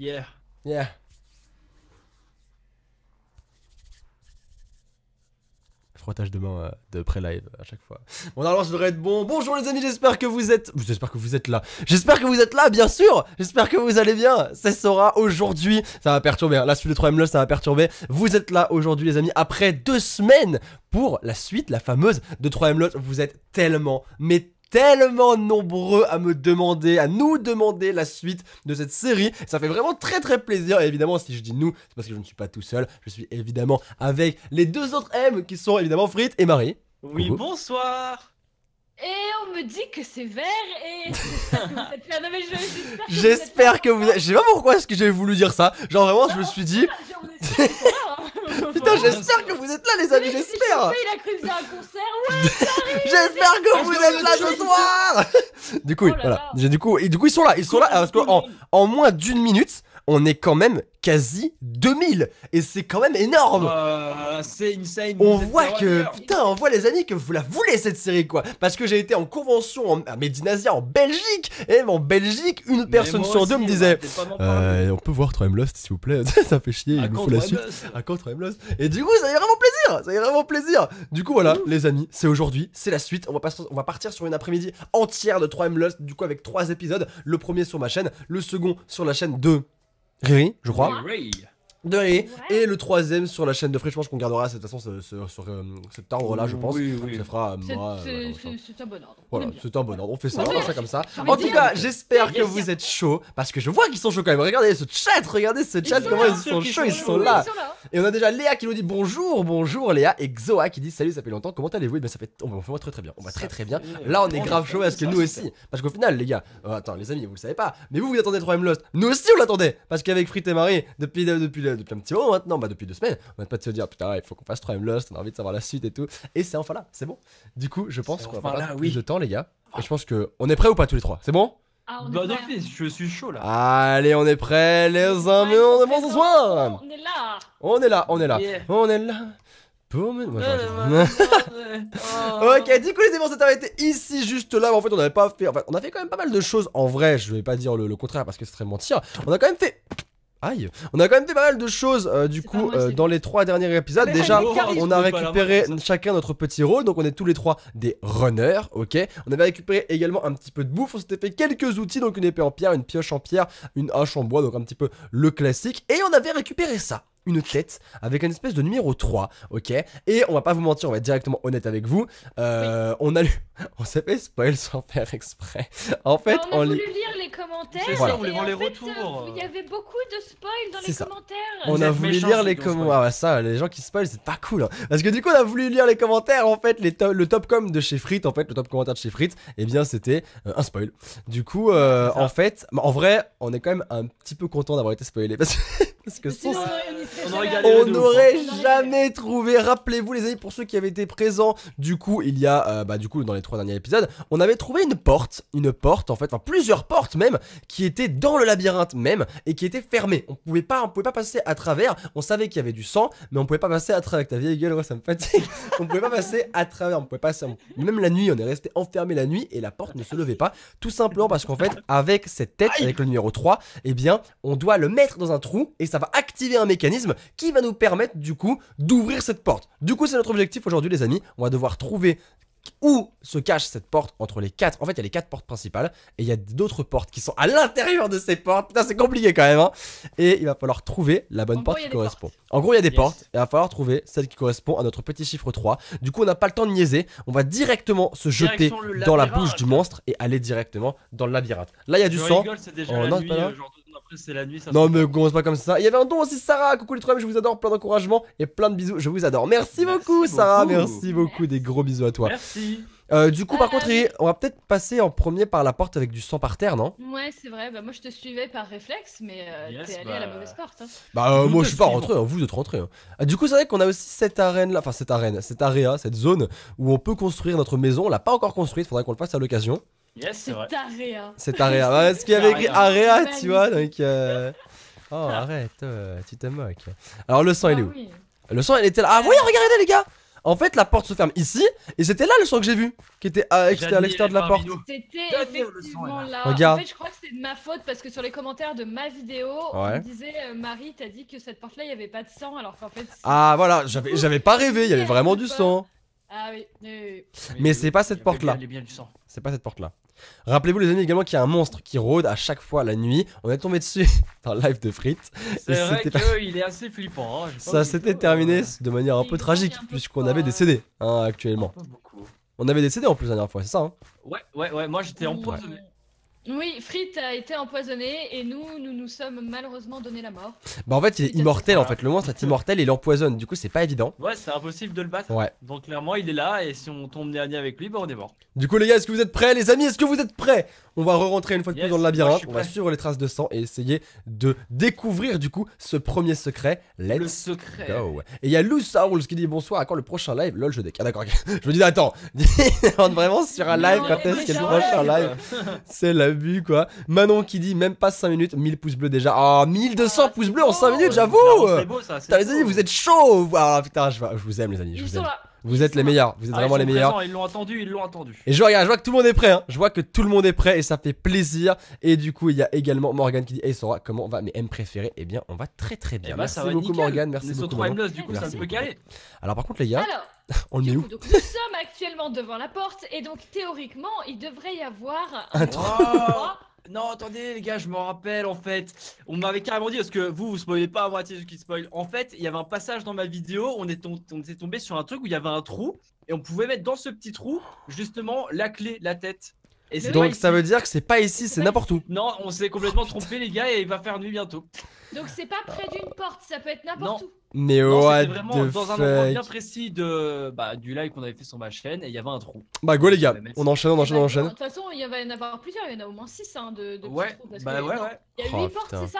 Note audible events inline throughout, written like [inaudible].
Yeah. Yeah. Frottage de main euh, de pré-live à chaque fois. Bon alors ça devrait être bon. Bonjour les amis, j'espère que vous êtes... J'espère que vous êtes là. J'espère que vous êtes là, bien sûr J'espère que vous allez bien. Ça sera aujourd'hui. Ça va perturber. Hein. La suite de 3 lot ça va perturber. Vous êtes là aujourd'hui les amis, après deux semaines pour la suite, la fameuse de 3 Lot. Vous êtes tellement, mais tellement nombreux à me demander, à nous demander la suite de cette série. Ça fait vraiment très très plaisir. Et évidemment, si je dis nous, c'est parce que je ne suis pas tout seul. Je suis évidemment avec les deux autres M qui sont évidemment Frit et Marie. Oui, bonsoir. Et on me dit que c'est vert et. [laughs] J'espère que vous. Je sais pas pourquoi est-ce que j'ai voulu dire ça. Genre vraiment, je me suis dit. Ah, [laughs] Putain, j'espère que vous êtes là, les amis, j'espère. Il a cru que un concert. Ouais, [laughs] j'espère que vous êtes là ce soir. Du coup, oh voilà. Du coup, et du coup, ils sont là, ils sont là parce qu'en en moins d'une minute on est quand même quasi 2000 et c'est quand même énorme. Euh, c'est insane. On voit que putain, on voit les amis que vous la voulez cette série quoi parce que j'ai été en convention à Medinazia en Belgique et en Belgique une personne sur deux me disait euh, on peut voir 3 Lost s'il vous plaît, [laughs] ça fait chier, il nous faut la suite. À quand 3 Lost Et du coup, ça fait vraiment plaisir, ça fait vraiment plaisir. Du coup voilà, les amis, c'est aujourd'hui, c'est la suite, on va partir sur une après-midi entière de 3 Lost du coup avec trois épisodes, le premier sur ma chaîne, le second sur la chaîne de Riri, je crois. De Et le troisième sur la chaîne de Free, je pense qu'on gardera cette façon ce, sur, euh, cet arbre-là, je pense. Oui, oui. Ça fera euh, moi. Euh, c'est un bon ordre. Voilà, c'est un bon ordre. On fait ça, comme ça. En tout cas, j'espère que vous êtes chaud parce que je vois qu'ils sont chauds quand même. Regardez ce chat, regardez ce chat, comment ils sont chauds, ils sont là. Et on a déjà Léa qui nous dit bonjour, bonjour Léa. Et Xoa qui dit salut, ça fait longtemps, comment allez-vous mais eh ben, ça fait. On va très très bien. On va très très bien. Là on est grave chaud parce que nous aussi. Parce qu'au final, les gars, euh, attends, les amis, vous le savez pas. Mais vous, vous attendez 3 Lost. Nous aussi on l'attendait. Parce qu'avec Frit et Marie, depuis, euh, euh, depuis, un petit moment maintenant, bah depuis deux semaines, on n'a pas de se dire putain, il faut qu'on fasse 3 Lost, on a envie de savoir la suite et tout. Et c'est enfin là, c'est bon. Du coup, je pense qu'on va plus de temps, les gars. Et je ah. pense que on est prêts ou pas tous les trois C'est bon ah, bah, je suis chaud là. Allez, on est prêt les amis, on est bon ce On est là On est là, on est là, on est là [laughs] Ok, du coup les démons s'est arrêté ici juste là. En fait, on n'avait pas fait. En fait, on a fait quand même pas mal de choses. En vrai, je vais pas dire le, le contraire parce que ce serait mentir. On a quand même fait Aïe On a quand même fait pas mal de choses euh, du coup euh, dans les trois derniers épisodes. Déjà, on a récupéré chacun notre petit rôle, donc on est tous les trois des runners, ok On avait récupéré également un petit peu de bouffe, on s'était fait quelques outils, donc une épée en pierre, une pioche en pierre, une hache en bois, donc un petit peu le classique. Et on avait récupéré ça une tête avec une espèce de numéro 3, ok Et on va pas vous mentir, on va être directement honnête avec vous. Euh, on a lu... [laughs] On s'est fait spoil sans faire exprès. En fait, on a voulu lire les commentaires. on les euh, retours. Il y avait beaucoup de spoil dans les commentaires. On a voulu lire les commentaires. Ah, ça, les gens qui spoilent, c'est pas cool. Hein. Parce que du coup, on a voulu lire les commentaires. En fait, le top com de chez Frit, en fait, le top commentaire de chez fritz eh bien, c'était euh, un spoil. Du coup, en fait, en vrai, on est quand même un petit peu content d'avoir été spoilé parce, que [laughs] On n'aurait hein. jamais trouvé. Rappelez-vous, les amis, pour ceux qui avaient été présents, du coup, il y a, euh, bah, du coup, dans les trois derniers épisodes, on avait trouvé une porte, une porte en fait, enfin plusieurs portes même, qui étaient dans le labyrinthe même et qui étaient fermées. On pouvait pas, on pouvait pas passer à travers. On savait qu'il y avait du sang, mais on pouvait pas passer à travers. Ta vieille gueule, ça me fatigue. [laughs] on pouvait pas passer à travers. On pouvait pas Même la nuit, on est resté enfermé la nuit et la porte ne se levait pas, tout simplement parce qu'en fait, avec cette tête, avec le numéro 3, eh bien, on doit le mettre dans un trou et ça va activer un mécanisme qui va nous permettre du coup d'ouvrir cette porte. Du coup, c'est notre objectif aujourd'hui, les amis. On va devoir trouver où se cache cette porte entre les quatre. En fait, il y a les quatre portes principales et il y a d'autres portes qui sont à l'intérieur de ces portes. Putain, c'est compliqué quand même. Hein et il va falloir trouver la bonne porte qui correspond. En gros, il y a des portes et il va falloir trouver celle qui correspond à notre petit chiffre 3. Du coup, on n'a pas le temps de niaiser. On va directement se jeter dans la bouche du monstre et aller directement dans le labyrinthe. Là, il y a du sang. non, mais pas comme ça. Il y avait un don aussi Sarah. Coucou les trois, je vous adore, plein d'encouragement et plein de bisous. Je vous adore. Merci, beaucoup, Sarah. Merci beaucoup, des gros bisous à toi. Euh, du coup, par euh, contre, on va peut-être passer en premier par la porte avec du sang par terre, non Ouais, c'est vrai. Bah, moi, je te suivais par réflexe, mais euh, t'es allé à la bah. mauvaise porte. Hein. Bah, moi, je suis pas rentré, hein. vous êtes rentré. Hein. Du coup, c'est vrai qu'on a aussi cette arène-là, enfin, cette arène, cette area, cette zone où on peut construire notre maison. On l'a pas encore construite, faudrait qu'on le fasse à l'occasion. Yes, c'est C'est Cette area. [laughs] Parce ce qu'il y avait écrit area, tu vois, donc. Oh, arrête, tu te moques. Alors, le sang, il est ah où Le sang, il était là. Ah, oui, regardez, les gars en fait, la porte se ferme ici, et c'était là le son que j'ai vu, qui était euh, à, l'extérieur de la porte. C'était effectivement là. En fait, je crois que c'est de ma faute parce que sur les commentaires de ma vidéo, on me disait euh, Marie, t'as dit que cette porte-là, il n'y avait pas de sang, alors qu'en fait. Ah voilà, j'avais, pas rêvé, il y avait vraiment du sang. Ah oui. mais c'est pas cette porte-là. C'est pas cette porte-là. Rappelez-vous, les amis, également qu'il y a un monstre qui rôde à chaque fois la nuit. On est tombé dessus [laughs] dans le live de Frites. C'est vrai qu'il est assez flippant. Hein, ça s'était terminé euh, de manière un peu tragique, puisqu'on avait des CD hein, actuellement. On avait des en plus la dernière fois, c'est ça hein Ouais, ouais, ouais, moi j'étais empoisonné. Oui, Frit a été empoisonné et nous, nous nous sommes malheureusement donné la mort. Bah en fait, il est immortel en fait. Le monstre est immortel et il empoisonne. Du coup, c'est pas évident. Ouais, c'est impossible de le battre. Ouais. Donc clairement, il est là et si on tombe dernier avec lui, bah on est mort. Du coup, les gars, est-ce que vous êtes prêts, les amis Est-ce que vous êtes prêts On va re-rentrer une fois de plus dans le labyrinthe. On va suivre les traces de sang et essayer de découvrir du coup ce premier secret. Let's le secret. Et il y a Lou qui dit bonsoir. À quand le prochain live Lol, je déc. Ah, d'accord. [laughs] je me dis attends. on [laughs] est vraiment sur un live. Quand est-ce qu'il y a le prochain live [laughs] C'est le vu quoi. Manon qui dit même pas 5 minutes, 1000 pouces bleus déjà. 1200 ah, ah, pouces bleus en 5 minutes, j'avoue. les amis, vous êtes chauds. Ah, putain, je, vous aime les amis, je vous aime. Vous êtes les meilleurs, vous êtes ah, vraiment les meilleurs. ils l'ont attendu, ils l'ont attendu. Et je regarde, je vois que tout le monde est prêt, hein. je vois que tout le monde est prêt et ça fait plaisir. Et du coup, il y a également Morgan qui dit Hey Sora, comment on va Mes M préférés Eh bien, on va très très bien. Eh ben, merci beaucoup, Morgan, merci beaucoup. Trois M du coup, peut Alors, par contre, les gars, [laughs] on le met où Nous sommes actuellement devant la porte et donc théoriquement, il devrait y avoir un, un [laughs] Non, attendez, les gars, je m'en rappelle en fait. On m'avait carrément dit, parce que vous, vous spoilez pas à moitié ce qui spoil. En fait, il y avait un passage dans ma vidéo, on est on tombé sur un truc où il y avait un trou, et on pouvait mettre dans ce petit trou, justement, la clé, la tête. Donc ça veut dire que c'est pas ici, c'est n'importe où. Non, on s'est complètement trompé, les gars, et il va faire nuit bientôt. Donc c'est pas près d'une porte, ça peut être n'importe où. Mais Non, what c'était vraiment dans un endroit bien précis de, bah, du live qu'on avait fait sur ma chaîne, et il y avait un trou. Bah go les gars, on enchaîne, on eh enchaîne, bah, on enchaîne De toute façon, il va y en avoir plusieurs, il y en a au moins 6 hein, de, de Ouais, trous, bah ouais, ouais. Il y a 8 portes, c'est ça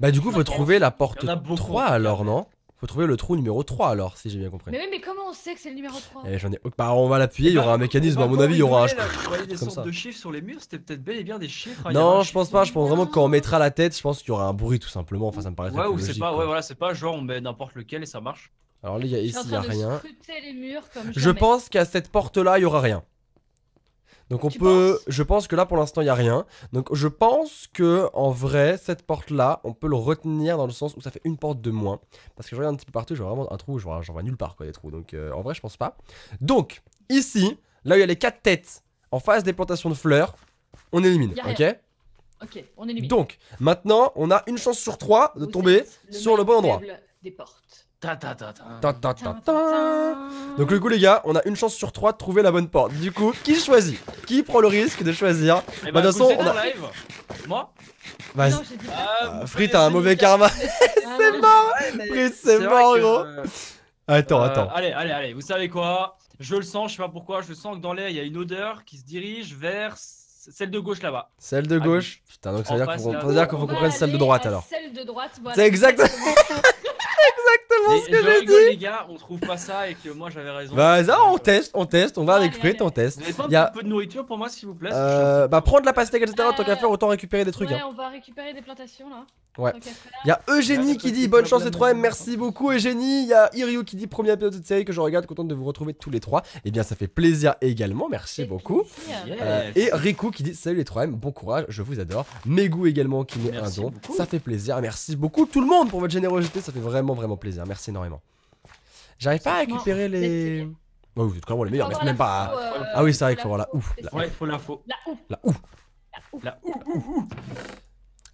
Bah du coup faut trouver la porte 3 hein. alors non faut trouver le trou numéro 3 alors, si j'ai bien compris. Mais, mais, comment on sait que c'est le numéro 3 eh, Bah, on va l'appuyer, il y eh ben, aura un mécanisme, à mon avis, il y aura un. Vous des sortes de chiffres sur les murs, c'était peut-être bel et bien des chiffres. Non, je pense pas, je pense vraiment que quand on mettra la tête, je pense qu'il y aura un bruit tout simplement. Enfin, ça me paraît Ouais, ou c'est pas, ouais, voilà, c'est pas genre on met n'importe lequel et ça marche. Alors là, il y a, ici, il y a rien. Je pense qu'à cette porte-là, il y aura rien. Donc on peut, je pense que là pour l'instant il n'y a rien. Donc je pense que en vrai cette porte là, on peut le retenir dans le sens où ça fait une porte de moins. Parce que je regarde un petit peu partout, j'ai vraiment un trou, j'en vois, nulle part quoi des trous. Donc euh, en vrai je pense pas. Donc ici, là où il y a les quatre têtes en face des plantations de fleurs, on élimine. Ok. Ok, on élimine. Donc maintenant on a une chance sur trois de tomber sur le bon endroit. Des portes. Donc le coup les gars, on a une chance sur trois de trouver la bonne porte. Du coup, qui choisit Qui prend le risque de choisir eh Bah de bah, toute façon, on a... Moi Vas-y. Non, j'ai ah, ah, un mauvais karma. Ah, [laughs] c'est mort Frit, c'est mort, gros. Euh, attends, attends. Euh, allez, allez, allez, vous savez quoi Je le sens, je sais pas pourquoi, je sens que dans l'air, il y a une odeur qui se dirige vers celle de gauche là-bas. Celle de gauche. Putain, donc ça veut dire qu'on celle de droite alors. Celle de droite, voilà. C'est exact. [laughs] exactement ce que j'ai dit. les gars, on trouve pas ça et que moi j'avais raison. Bah, ça, on teste, on teste, on va avec frites, on teste. Il y a... un peu de nourriture pour moi, s'il vous plaît Euh, bah, prendre la pastèque, etc. Tant qu'à faire, autant récupérer des trucs. Ouais, hein. on va récupérer des plantations là. Ouais. Il y a Eugénie qui dit bonne chance les 3M, merci beaucoup Eugénie. Il y a Iryu qui dit première épisode de série que je regarde, contente de vous retrouver tous les trois. Eh bien, ça fait plaisir également, merci beaucoup. Euh, et Riku qui dit salut les 3M, bon courage, je vous adore. Megu également qui met un don, ça fait plaisir, merci beaucoup tout le monde pour votre générosité, ça fait vraiment vraiment plaisir, merci énormément. J'arrive pas à récupérer les. Oh, vous êtes même les meilleurs, mais même pas. Euh, ah oui, c'est vrai qu'il faut avoir la ouf. Ouais, il faut l'info. La ouf. La ouf. La ouf.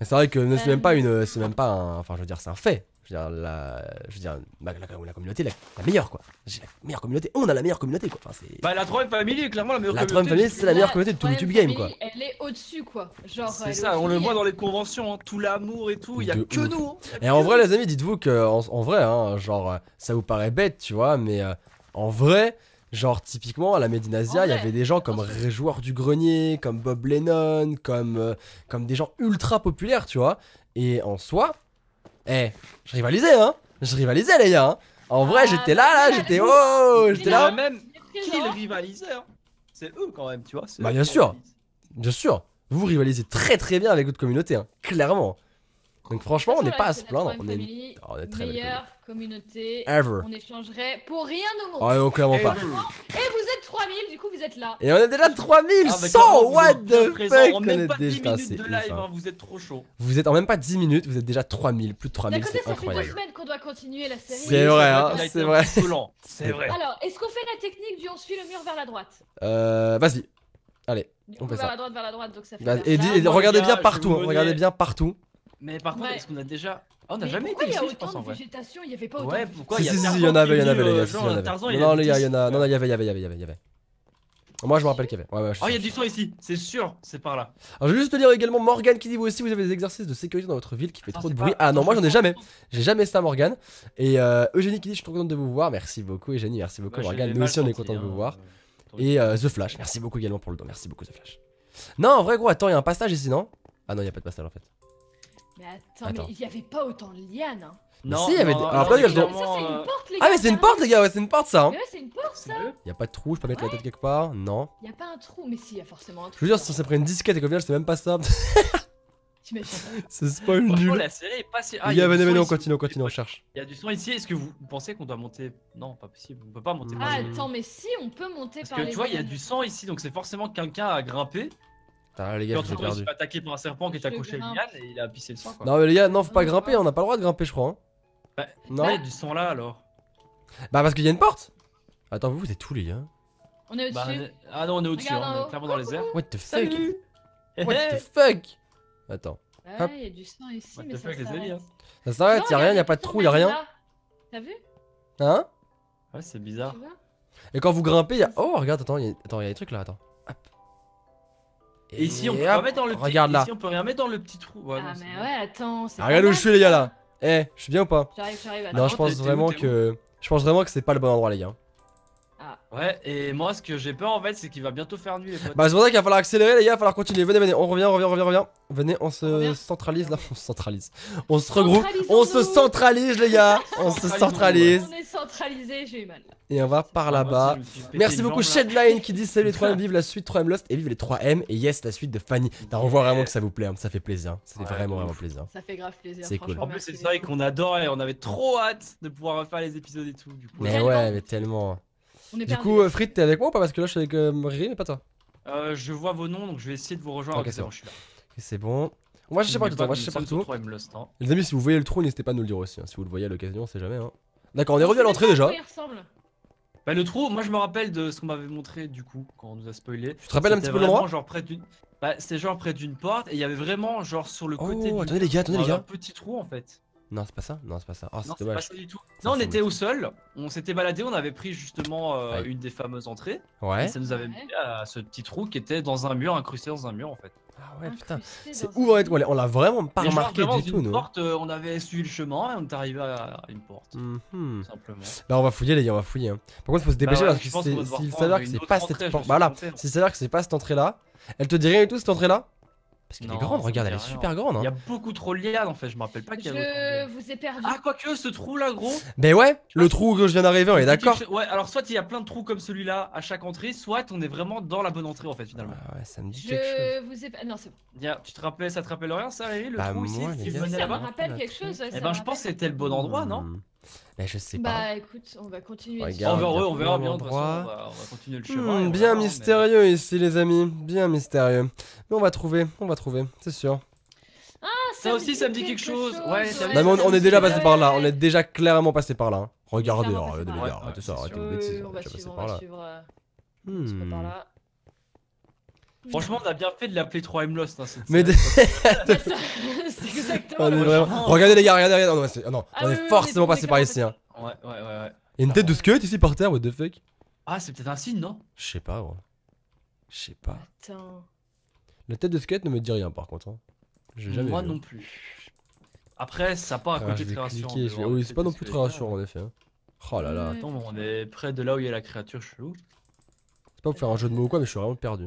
C'est vrai que c'est même pas euh. une, c'est même pas un, enfin je veux dire c'est un fait. Je veux dire la, je veux dire la, communauté la, la, meilleure quoi. J'ai la meilleure communauté. On a la meilleure communauté quoi. Enfin, c'est. Bah la Troll Family est clairement la meilleure. La Troll Family c'est la meilleure communauté de tout YouTube Game quoi. Elle est au dessus quoi. Genre. C'est ça. On le voit dans les conventions, hein. tout l'amour et tout. Il y a que nous. Hein. et en vrai les amis, dites-vous que en, vrai, hein, genre ça vous paraît bête tu vois, mais euh, en vrai Genre, typiquement, à la Medinazia, il y avait des gens comme Réjoueur du Grenier, comme Bob Lennon, comme, euh, comme des gens ultra populaires, tu vois. Et en soi, eh, je rivalisais, hein. Je rivalisais, les gars. Hein. En vrai, ah, j'étais là, là, j'étais oh, j'étais là. même qui le hein. C'est eux quand même, tu vois. Bah, bien sûr. Bien sûr. Vous rivalisez très très bien avec votre communauté, hein. clairement. Donc franchement, on n'est pas à se plaindre. On est, oh, très meilleure communauté. Ever. On échangerait pour rien au monde. Ah non, pas. Et vous êtes 3000, du coup vous êtes là. Et on est déjà 3100 ah, What the fuck On est déjà 10 minutes de live, hein. Hein, vous êtes trop chaud. Vous êtes en même pas 10 minutes, vous êtes déjà 3000, plus de 3000, c'est incroyable. Ça fait deux semaines qu'on doit continuer la série. C'est vrai, hein, c'est vrai. C'est vrai. Hein, [laughs] Alors, est-ce qu'on fait la technique du on suit le mur vers la droite Euh, vas-y. Allez, on fait ça. Vers la droite, vers la droite, donc ça fait. Et regardez bien partout, regardez bien partout. Mais par contre, est-ce qu'on a déjà. on a jamais été pourquoi il y a autant de végétation Il n'y avait pas autant Ouais, pourquoi il y si, si, il y en avait, il y en avait, les gars. il y en Non, les gars, il y en avait, il y avait, il y avait, il y avait, Moi, je me rappelle qu'il y avait. Oh, il y a du son ici, c'est sûr, c'est par là. Alors, je vais juste te dire également, Morgane qui dit vous aussi, vous avez des exercices de sécurité dans votre ville qui fait trop de bruit. Ah non, moi j'en ai jamais. J'ai jamais ça, Morgane. Et Eugénie qui dit je suis trop contente de vous voir. Merci beaucoup, Eugénie. Merci beaucoup, Morgane. Nous aussi, on est content de vous voir. Et The Flash, merci beaucoup également pour le don. Merci beaucoup, The Flash. Non, en vrai, gros, attends, il y a un passage ici, non Ah non, il n'y a pas de passage en fait. Mais attends, mais il y avait pas autant de lianes. Hein. Non, si, il y avait des- c'est une porte, les gars. Ah, mais c'est une porte, les gars, ouais, c'est une porte ça. Hein. Mais ouais, c'est une porte, ça. Y a pas de trou, je peux mettre la tête quelque part Non. Il n'y a pas un trou, mais si, il y a forcément un trou. Je veux dire, si on s'est pris une disquette et qu'au final, c'était même pas ça. imagines. c'est spoil nul. la série est pas si. Ah, il y a gars, venez, venez, on continue, continue, on cherche. Il y a du sang ici. Est-ce que vous pensez qu'on doit monter Non, pas possible. On peut pas monter. Ah, attends, mais si, on peut monter par Parce que tu vois, il y a du sang ici, donc c'est forcément quelqu'un a grimpé. Ah les gars, j'ai perdu. Il s'est attaqué par un serpent qui est accroché à et il a pissé le sang. Quoi. Non, mais les gars, non, faut pas grimper, on a pas le droit de grimper, je crois. hein. Bah, Non. a du sang là alors. Bah, parce qu'il y a une porte Attends, vous, vous êtes tous les gars. Hein. On est au-dessus. Bah, ah non, on est au-dessus, on est clairement dans les airs. What the fuck What the eh. fuck Attends, hop. Ah, il y a du sang ici, What mais the ça fuck, les amis, ça s'arrête, y'a rien, y a pas de trou, a rien. T'as vu Hein Ouais, c'est bizarre. Et quand vous grimpez, y'a. Oh, regarde, attends, y'a attends, y a des trucs là, attends. Et, ici, on peut, rien dans le petit... on peut rien mettre dans le petit trou. ah, mais ouais, attends. regarde où je suis, les gars là. Eh, je suis bien ou pas J'arrive, j'arrive. Non, je pense vraiment que. Je pense vraiment que c'est pas le bon endroit, les gars. Ouais, et moi, ce que j'ai peur en fait, c'est qu'il va bientôt faire nuit, les potes. Bah, c'est pour ça qu'il va falloir accélérer, les gars, il va falloir continuer. Venez, venez, on revient, on revient, on revient, on revient. Venez, on se centralise là, on se centralise. On se regroupe, on se centralise, les gars, [laughs] on se centralise. On est centralisé, j'ai mal. Et on va par ah, là-bas. Merci beaucoup, Shedline qui dit salut les 3M, [laughs] vive la suite 3M Lost et vive les 3M. Et yes, la suite de Fanny. On voit vraiment que ça vous plaît, hein, ça fait plaisir. Ça fait vraiment, vraiment plaisir. Ça fait grave plaisir. C'est cool. En plus, c'est vrai qu'on adorait, on avait trop hâte de pouvoir refaire les épisodes et tout. Du coup. Mais ouais, mais tellement. Du coup, euh, Frit, t'es avec moi ou pas Parce que là, je suis avec Marie, euh, Riri, mais pas toi. Euh, je vois vos noms, donc je vais essayer de vous rejoindre. Ok, c'est bon. je suis là. C'est bon. On va chercher partout, hein. Les amis, si vous voyez le trou, n'hésitez pas à nous le dire aussi. Hein. Si vous le voyez à l'occasion, on sait jamais. hein. D'accord, on est revenu à l'entrée déjà. Bah, le trou, moi je me rappelle de ce qu'on m'avait montré du coup quand on nous a spoilé. Tu te rappelles un petit peu l'endroit genre près d'une. Bah, c'était genre près d'une porte et il y avait vraiment genre sur le côté. Oh attendez les gars, attendez les un petit trou en fait. Non, c'est pas ça Non, c'est pas ça. Oh, c'est pas ça du tout. Non, on était au sol, on s'était baladé, on avait pris justement euh, une des fameuses entrées. Ouais. Et ça nous avait mis à ce petit trou qui était dans un mur, incrusté dans un mur en fait. Ah ouais, putain, c'est où fait, on l'a vraiment pas remarqué du tout, nous. Hein. Euh, on avait suivi le chemin et on est arrivé à une porte. -hmm. Simplement. Bah, on va fouiller, les gars, on va fouiller. Hein. Par contre, faut se bah dépêcher parce que bah s'il s'avère que c'est pas cette porte. Bah s'il s'avère que c'est pas cette entrée là, elle te dit rien du tout cette entrée là parce qu'elle est grande, regarde, elle est super grande. Hein. Il y a beaucoup trop de liades en fait, je me rappelle pas qu'il y a. Je vous ai perdu. Ah, quoique ce trou là, gros. Mais ben ouais, le trou que je viens d'arriver, on est d'accord. Ouais, alors soit il y a plein de trous comme celui-là à chaque entrée, soit on est vraiment dans la bonne entrée en fait finalement. Ah ouais, ça me dit je Vous ai... Non, c'est bon. tu te rappelles, ça te rappelle rien ça, le bah, trou ici Ça me rappelle quelque chose. eh ben, je pense que c'était le bon endroit, non hmm. Bah, je sais bah, pas. Bah écoute, on va continuer. Regarde, on, verra, bien, de bien mystérieux ici, les amis. Bien mystérieux. Mais on va trouver, on va trouver, c'est sûr. Ah, ça, aussi, ça me dit quelque, chose. on, est déjà passé par là. On est déjà clairement passé par là. Regardez, ça, On va suivre, on va suivre. Euh, hmm. là. Franchement, on a bien fait de l'appeler 3M Lost. Hein, cette mais [laughs] [laughs] c'est exactement. Regardez les gars, regardez, regardez. Non, non. Ah on est forcément passé par ici. Hein. Ouais, ouais, ouais, ouais. Il y a une tête de squelette ici par terre, what the fuck Ah, c'est peut-être un signe, non Je sais pas, gros. Je sais pas. Attends. La tête de squelette ne me dit rien par contre. Hein. Moi non plus. Après, ça part à ah, côté de très rassurant. Oui, c'est pas non plus très rassurant hein. en effet. Hein. Oh là là. Attends, on est près de là où il y a la créature chelou. C'est pas pour faire un jeu de mots ou quoi, mais je suis vraiment perdu.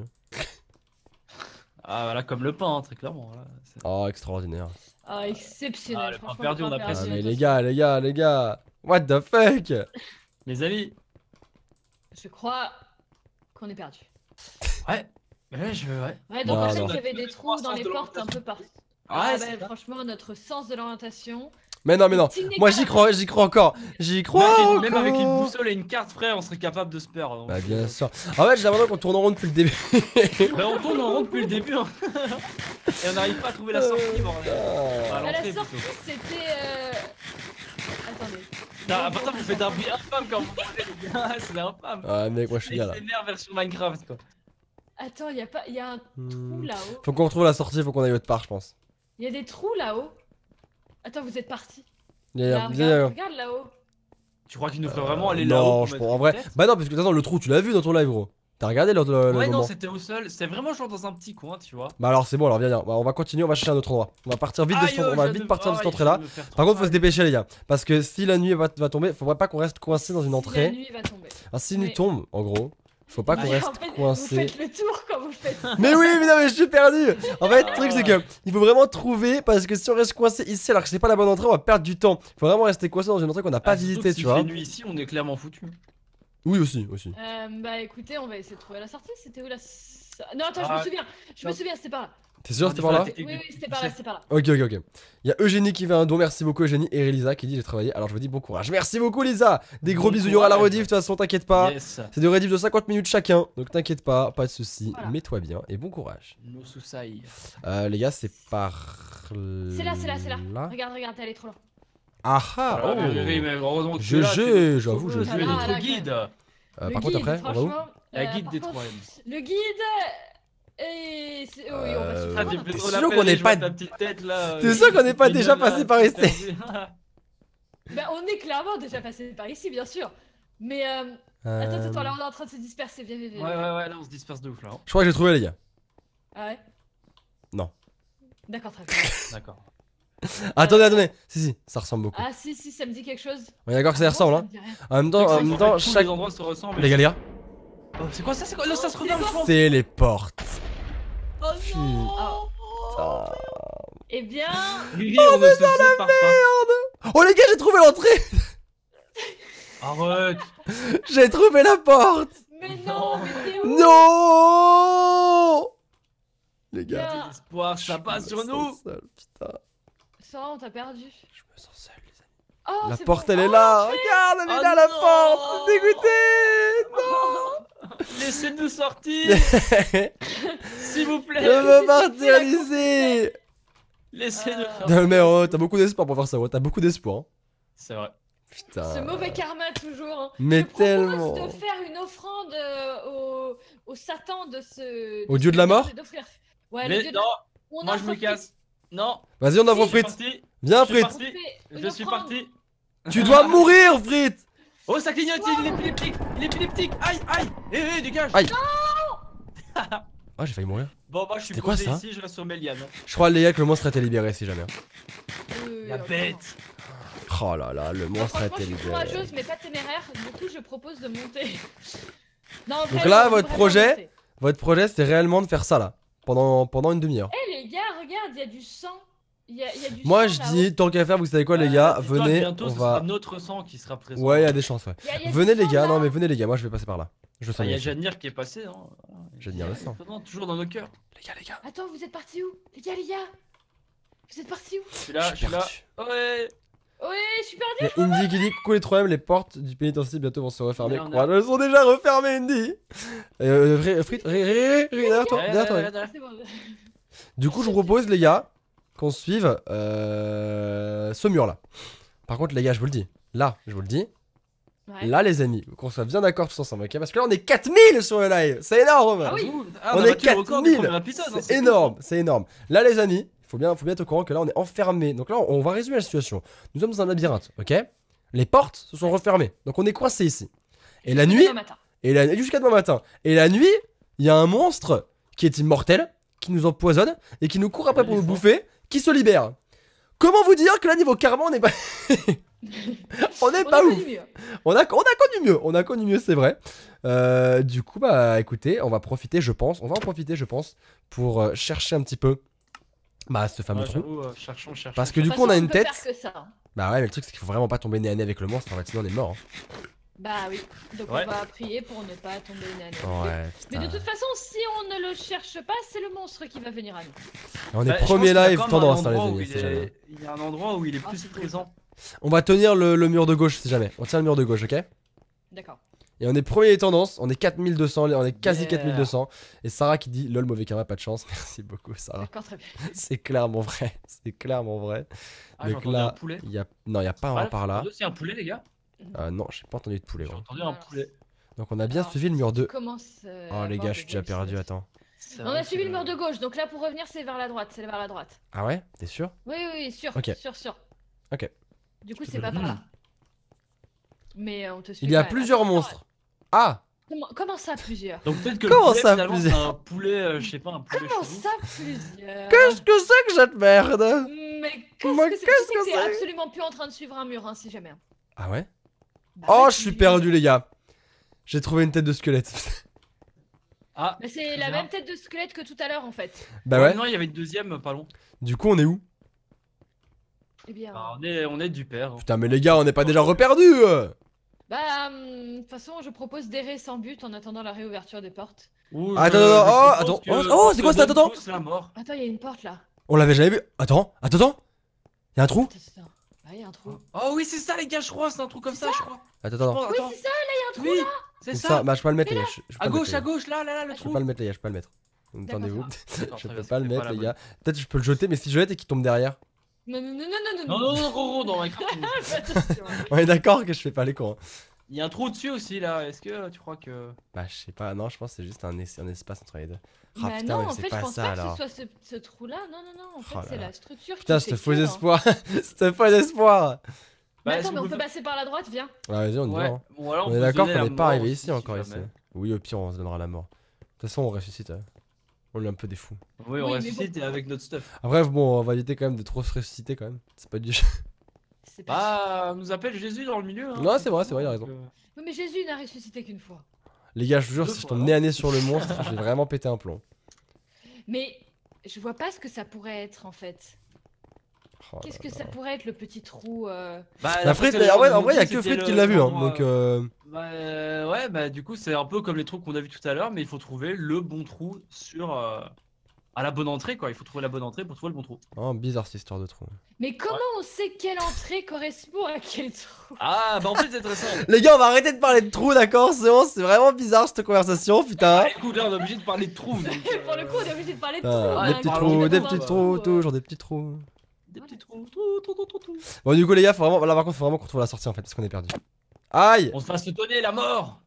Ah, voilà, comme le pain, très clairement. Là, oh, ah, extraordinaire. Ah, exceptionnel. Ah, le pain perdu, on a Ah, mais les gars, les gars, les gars. What the fuck Les amis. Je crois qu'on est perdu. Ouais. Ouais, je veux, ouais. Ouais, donc non, en fait, il y avait des trous dans les portes un peu partout. Ouais, ah, bah, franchement, notre sens de l'orientation, mais non, mais non. Moi, j'y crois, j'y crois encore. J'y crois. Encore. Même avec une boussole et une carte, frère, on serait capable de se perdre. Hein. Bah, bien sûr. En fait, j'ai l'impression qu'on tourne en rond depuis le début. [laughs] bah, on tourne en rond depuis le début. Hein. et on n'arrive pas à trouver la sortie. Euh, hein. ah. Bah la sortie, c'était. Euh... Attendez. Bah, bah, attends vous faites un bruit infâme quand vous parlez, les gars. [laughs] C'est infâme. Ah, mec, moi, je suis là. C'est version Minecraft, quoi. Attends, y'a pas... y a un trou hmm. là-haut. Faut qu'on retrouve la sortie, faut qu'on aille autre part, je pense. Y a des trous là-haut Attends, vous êtes parti. Là, regarde, regarde là-haut. Tu crois qu'il nous ferait vraiment aller là-haut Non, je pense en vrai. Bah non, parce que attends, le trou, tu l'as vu dans ton live, gros. T'as regardé le, le, Ouais, non, c'était au sol. C'est vraiment genre dans un petit coin, tu vois. Bah alors, c'est bon, alors viens, viens. Bah, on va continuer, on va chercher un autre endroit. On va partir vite de ce, partir de cette entrée-là. Par contre, faut se dépêcher, les gars. Parce que si la nuit va, tomber, faudrait pas qu'on reste coincé dans une entrée. Si la nuit va tomber. Ah, si la nuit tombe, en gros. Faut pas bah, qu'on reste coincé. Vous faites le tour quand vous faites Mais oui, mais non, mais je suis perdu. En fait, le truc, c'est que [laughs] il faut vraiment trouver parce que si on reste coincé ici alors que c'est pas la bonne entrée, on va perdre du temps. Faut vraiment rester coincé dans une entrée qu'on n'a pas ah, visité, tu si vois. Si nuit ici, on est clairement foutu. Oui, aussi, aussi. Euh, bah écoutez, on va essayer de trouver la sortie. C'était où la. Non, attends, je me ah. souviens. Je me souviens, c'était pas. T'es sûr c'était par là Oui, oui, c'était par là, c'est par là. Ok, ok, ok. Il y a Eugénie qui va un don, merci beaucoup Eugénie. Et Elisa qui dit j'ai travaillé, alors je vous dis bon courage. Merci beaucoup Lisa Des gros bisous, il y aura la rediff, de toute façon, t'inquiète pas. C'est des rediff de 50 minutes chacun, donc t'inquiète pas, pas de soucis. Mets-toi bien et bon courage. Euh, les gars, c'est par. C'est là, c'est là, c'est là. Regarde, regarde, t'es allé trop loin. Ah ah oh. Je GG, j'avoue, ah, euh, le Notre guide Par contre, après, on où La guide euh, des 3M. Le guide T'es sûr euh, qu'on n'est pas. déjà passé par ici [laughs] Bah, on est clairement déjà passé par ici, bien sûr. Mais euh, attends, attends, là on est en train de se disperser. Viens, viens, viens. Ouais, ouais, ouais, là on se disperse de ouf là. Je crois que j'ai trouvé les gars. Ah ouais Non. D'accord, très bien. [laughs] D'accord. [laughs] attendez, attendez. Si, si, ça ressemble beaucoup. Ah, si, si, ça me dit quelque chose. On est d'accord que ça ah ressemble, hein. En même temps, en même temps chaque. Les gars, les gars. C'est quoi ça C'est quoi Ça se regarde C'est les portes. Oh non Eh bien, Oh, on, dans la merde Oh les gars, j'ai trouvé l'entrée Arrête [laughs] J'ai trouvé la porte Mais non, mais où Non Les gars, l'espoir, ça passe sur nous putain. on t'a perdu. Je me sens seul. Oh, la porte, elle est oh, là. Regarde, elle est ah là, la porte. Dégoûté. Non. [laughs] Laissez-nous sortir. [laughs] S'il vous plaît. Je veux partir Laissez-nous sortir. [laughs] Ah. mais oh, t'as beaucoup d'espoir pour faire ça. Ouais, t'as beaucoup d'espoir. Hein. C'est vrai. Putain. Ce mauvais karma toujours. Mais hein. Mais je tellement. de faire une offrande euh, au, au, Satan de ce. au dieu de la mort. Ouais, mais le dieu non. Moi je me casse. Non. Vas-y, on offre si, frites. Viens, Frit. Je suis parti. Tu dois mourir, Frit. Oh, ça clignote, il est épileptique. Il est épileptique. Aïe, aïe. Eh, eh, dégage. Aïe. [laughs] Ah, oh, j'ai failli mourir. Bon, je suis posé quoi, ça ici, je reste sur Je crois, Léa, que le monstre a été libéré si jamais. Euh, La bête. Oh là là, le monstre a été libéré. Je suis courageuse, mais pas téméraire. Du coup, je propose de monter. [laughs] Donc là, votre projet, votre projet, c'est réellement de faire ça là pendant, pendant une demi-heure. Eh les gars, regarde, il y a du sang. Moi, je dis, tant qu'à faire, vous savez quoi, les gars, venez. bientôt, on ce va... sera notre sang qui sera présent. Ouais, il y a des chances, ouais. Venez, les gars, non, mais venez, les gars, moi je vais passer par là. Je sens. Ah, il y a qui est passé. Hein. Jadnir le sang. Toujours dans nos cœurs. Les gars, les gars, Attends, vous êtes partis où Les gars, les gars Vous êtes partis où Je suis là, je suis là. Oh, ouais. Ouais, je suis perdu Indy qui dit Coucou les 3M, les portes du pénitencier bientôt vont se refermer. Elles sont déjà refermées, Indy Euh, Frit, derrière toi, derrière toi. Du coup, je vous propose, les gars, qu'on suive euh, ce mur-là. Par contre, les gars, je vous le dis. Là, je vous le dis. Là, les amis, qu'on soit bien d'accord tous ensemble, ok Parce que là, on est 4000 sur le live C'est énorme ah ah, bah, On, est 4000 hein, C'est énorme, c'est énorme. Là, les amis, il faut bien, faut bien être au courant que là, on est enfermé. Donc là, on, va résumer la situation. Nous sommes dans un labyrinthe, ok Les portes se sont refermées. Donc on est coincé ici. Et la nuit... Et la, jusqu'à demain matin. Et la nuit, il y a un monstre qui est immortel, qui nous empoisonne et qui nous court après pour nous bouffer, qui se libère. Comment vous dire que là, niveau karma, on n'est pas. [laughs] on est pas où On a, connu mieux. On a connu mieux, c'est vrai. Euh, du coup, bah écoutez, on va profiter, je pense. On va en profiter, je pense, pour euh, chercher un petit peu bah, ce fameux truc. trou. Euh, Parce que du coup, on a une tête. Bah ouais, mais le truc, c'est qu'il faut vraiment pas tomber nez à avec le monstre. En fait, sinon, on est mort. Hein. Bah oui, donc on va prier pour ne pas tomber une année. Mais de toute façon, si on ne le cherche pas, c'est le monstre qui va venir à nous. On est bah, premier live, tendance, hein, les amis. il, il y a un endroit où il est ah, plus présent. On va tenir le, mur de gauche si jamais. On tient le mur de gauche, ok D'accord Et on est premier des tendances, on est 4200, on est quasi 4200. Et Sarah qui dit lol, mauvais karma, pas de chance. [laughs] Merci beaucoup, Sarah. [laughs] C'est clairement vrai, c'est clairement vrai. Ah, Donc là, Il y a... Non, il n'y a pas un par là. C'est un poulet, les gars ah non, j'ai pas entendu de poulet. J'ai entendu un poulet. Donc on a bien suivi le mur de. Euh, oh les gars, je suis déjà perdu, attends. On a suivi le mur de gauche, donc là pour revenir c'est vers la droite, c'est vers la droite. Ah ouais T'es sûr Oui, oui, sûr, Ok. sûr, sûr. Ok. Du coup c'est pas par là. Mais euh, on te suit. Il y a plusieurs monstres. Ah Comment, ça plusieurs Donc peut-être que comment le ça plusieurs un poulet, euh, je sais pas, un poulet. Comment ça plusieurs Qu'est-ce que c'est que cette merde Mais qu'est-ce que c'est que, que, absolument plus en train de suivre un mur, hein, si jamais. Hein. Ah ouais bah, oh, je suis perdu, les gars. J'ai trouvé une tête de squelette. [laughs] Ah, c'est la même tête de squelette que tout à l'heure en fait. Bah ouais. Non, il y avait une deuxième, pas long. Du coup, on est où Eh bien. Ah, on, est, du père. Hein. Putain, mais les gars, on n'est pas déjà reperdu euh. Bah, hum, de toute façon, je propose d'errer sans but en attendant la réouverture des portes. attends, attends, attends. Oh, c'est quoi ça, attends, attends. Attends, il y a une porte là. On l'avait jamais vu. Attends, attends, attends. a un trou ah un trou. Oh oui, c'est ça, les gars, je crois, c'est un trou comme ça, je crois. Attends, attends. Oui, c'est ça, là, il y a un trou. Oui, c'est ça. Bah, je peux pas le mettre, à gauche, à gauche, là, là, là, le trou. Je peux pas le mettre, les gars, je peux pas le mettre. Attendez-vous. Je peux pas le mettre, les gars. Peut-être je peux le jeter, mais si je jette et qu'il tombe derrière. Non, non, non, non, non, non, non, non, non, non, non, non, non, non, non, non, non, non, non, il y a un trou dessus aussi là, est-ce que tu crois que. Bah, je sais pas, non, je pense que c'est juste un, espace entre les deux. Ah, bah non, en fait, je pense pas que ce soit ce, trou là, non, non, non, en oh fait, c'est la structure putain, qui. Putain, c'était faux espoir C'était [laughs] faux espoir bah, Attends, mais on peut passer par la droite, viens Ah, vas-y, on y va. Hein. on, est d'accord qu'on n'est pas arrivé ici encore, ici. Oui, au pire, on se donnera la mort. De toute façon, on ressuscite. On est un peu des fous. Oui, on ressuscite avec notre stuff. Bref bon, on va éviter quand même de trop se ressusciter quand même. C'est pas du jeu. Ah, on nous appelle Jésus dans le milieu. Hein, non, c'est vrai, c'est vrai, il raison. Non euh, mais Jésus n'a ressuscité qu'une fois. Les gars, je vous jure, si je tombe nez hein. à nez sur le monstre, j'ai vraiment pété un plomb. Mais je vois pas ce que ça pourrait être en fait. Oh Qu'est-ce que ça pourrait être le petit trou euh... bah, la ouais, en vrai, il a que Fred qui l'a vu. Hein, donc, euh, euh... Bah, ouais, bah du coup, c'est un peu comme les trous qu'on a vu tout à l'heure, mais il faut trouver le bon trou sur. Euh, à la bonne entrée, quoi. Il faut trouver la bonne entrée pour trouver le bon trou. Oh, bizarre cette histoire de trou. Mais comment on sait quelle entrée correspond à quel trou Ah, bah en plus c'est très simple. Les gars, on va arrêter de parler de trou, d'accord C'est vraiment bizarre cette conversation, putain. Bah, écoute, là, on est obligé de parler de trou. [laughs] pour le coup, on est obligé de parler de ah, trou. des, petits trous, des petits trous, toujours des petits trous. Des petits trous, tout, tout, tout. Bon, du coup, les gars, faut vraiment... là, par contre, faut vraiment qu'on trouve la sortie en fait, parce qu'on est perdu. Aïe On se fasse tonner la mort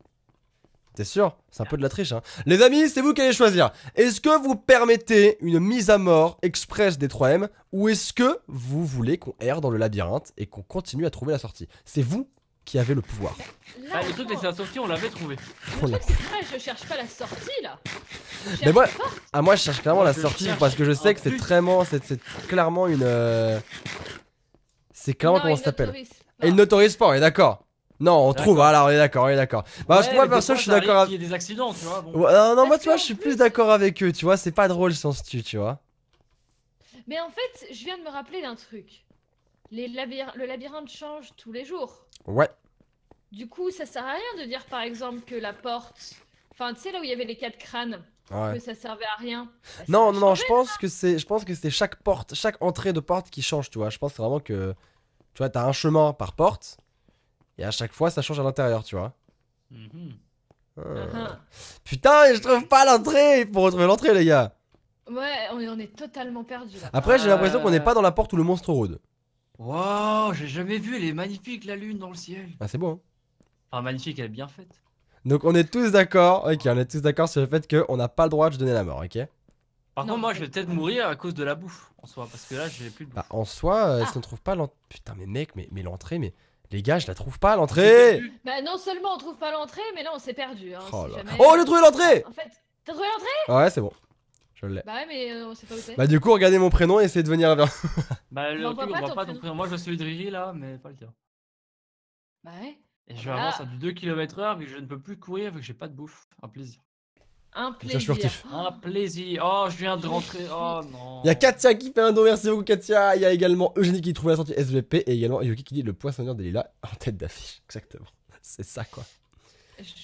T'es sûr C'est un peu de la triche. Hein. Les amis, c'est vous qui allez choisir. Est-ce que vous permettez une mise à mort express des 3M ou est-ce que vous voulez qu'on erre dans le labyrinthe et qu'on continue à trouver la sortie C'est vous qui avez le pouvoir. Ah, le truc, c'est la sortie, on l'avait trouvé. je cherche pas la sortie là. Mais moi, ah, moi, je cherche clairement la sortie parce que je sais que c'est c'est clairement une. Euh, c'est clairement comment ça s'appelle. Et il n'autorise pas, on est d'accord. Non, on trouve, alors on est d'accord, on est d'accord. Bah, moi, perso, je suis d'accord avec. des accidents, tu vois. non, moi, tu vois, je suis plus d'accord avec eux, tu vois. C'est pas drôle si on se tue, tu vois. Mais en fait, je viens de me rappeler d'un truc. Les Le labyrinthe change tous les jours. Ouais. Du coup, ça sert à rien de dire, par exemple, que la porte. Enfin, tu sais, là où il y avait les quatre crânes. Que ça servait à rien. Bah, non, non, non, je pense que c'est, je pense que c'est chaque porte, chaque entrée de porte qui change, tu vois. Je pense vraiment que, tu vois, t'as un chemin par porte, et à chaque fois, ça change à l'intérieur, tu vois. Mhm. Euh. Ah, ah. Putain, je trouve pas l'entrée pour retrouver l'entrée, les gars. Ouais, on, est totalement perdu. Là. Après, j'ai l'impression qu'on n'est euh. pas dans la porte où le monstre rôde. Wow, j'ai jamais vu, elle est magnifique la lune dans le ciel. Ah, c'est beau. Hein magnifique, elle est bien faite. Donc, on est tous d'accord, ok, on est tous d'accord sur le fait qu'on n'a pas le droit de donner la mort, ok Par contre, moi, je vais peut-être mourir à cause de la bouffe en soi, parce que là, j'ai plus de bah, bouffe. Bah, en soi, euh, si ah. on trouve pas l'entrée. Putain, mais mec, mais l'entrée, mais. Les gars, je la trouve pas l'entrée Bah non seulement on trouve pas l'entrée, mais là on s'est perdu. Hein, oh, oh j'ai euh, trouvé l'entrée En fait, t'as trouvé l'entrée Ouais, c'est bon. Je l'ai. Bah ouais, mais euh, on sait pas où c'est. Bah du coup, regardez mon prénom et essayez de venir vers. [laughs] bah le on truc, on voit pas ton prénom. Moi, je suis le Drigi là, mais pas le tien. Bah ouais. Et je vais avancer à du 2 km/h vu que je ne peux plus courir vu que j'ai pas de bouffe. Un plaisir. Un plaisir. Un plaisir. Oh, je viens de rentrer. Oh non. Il y a Katia qui fait un don. Merci beaucoup, Katia. Il y a également Eugénie qui trouve la sortie SVP et également Yuki qui dit le poissonnier des lilas en tête d'affiche. Exactement. [laughs] C'est ça, quoi.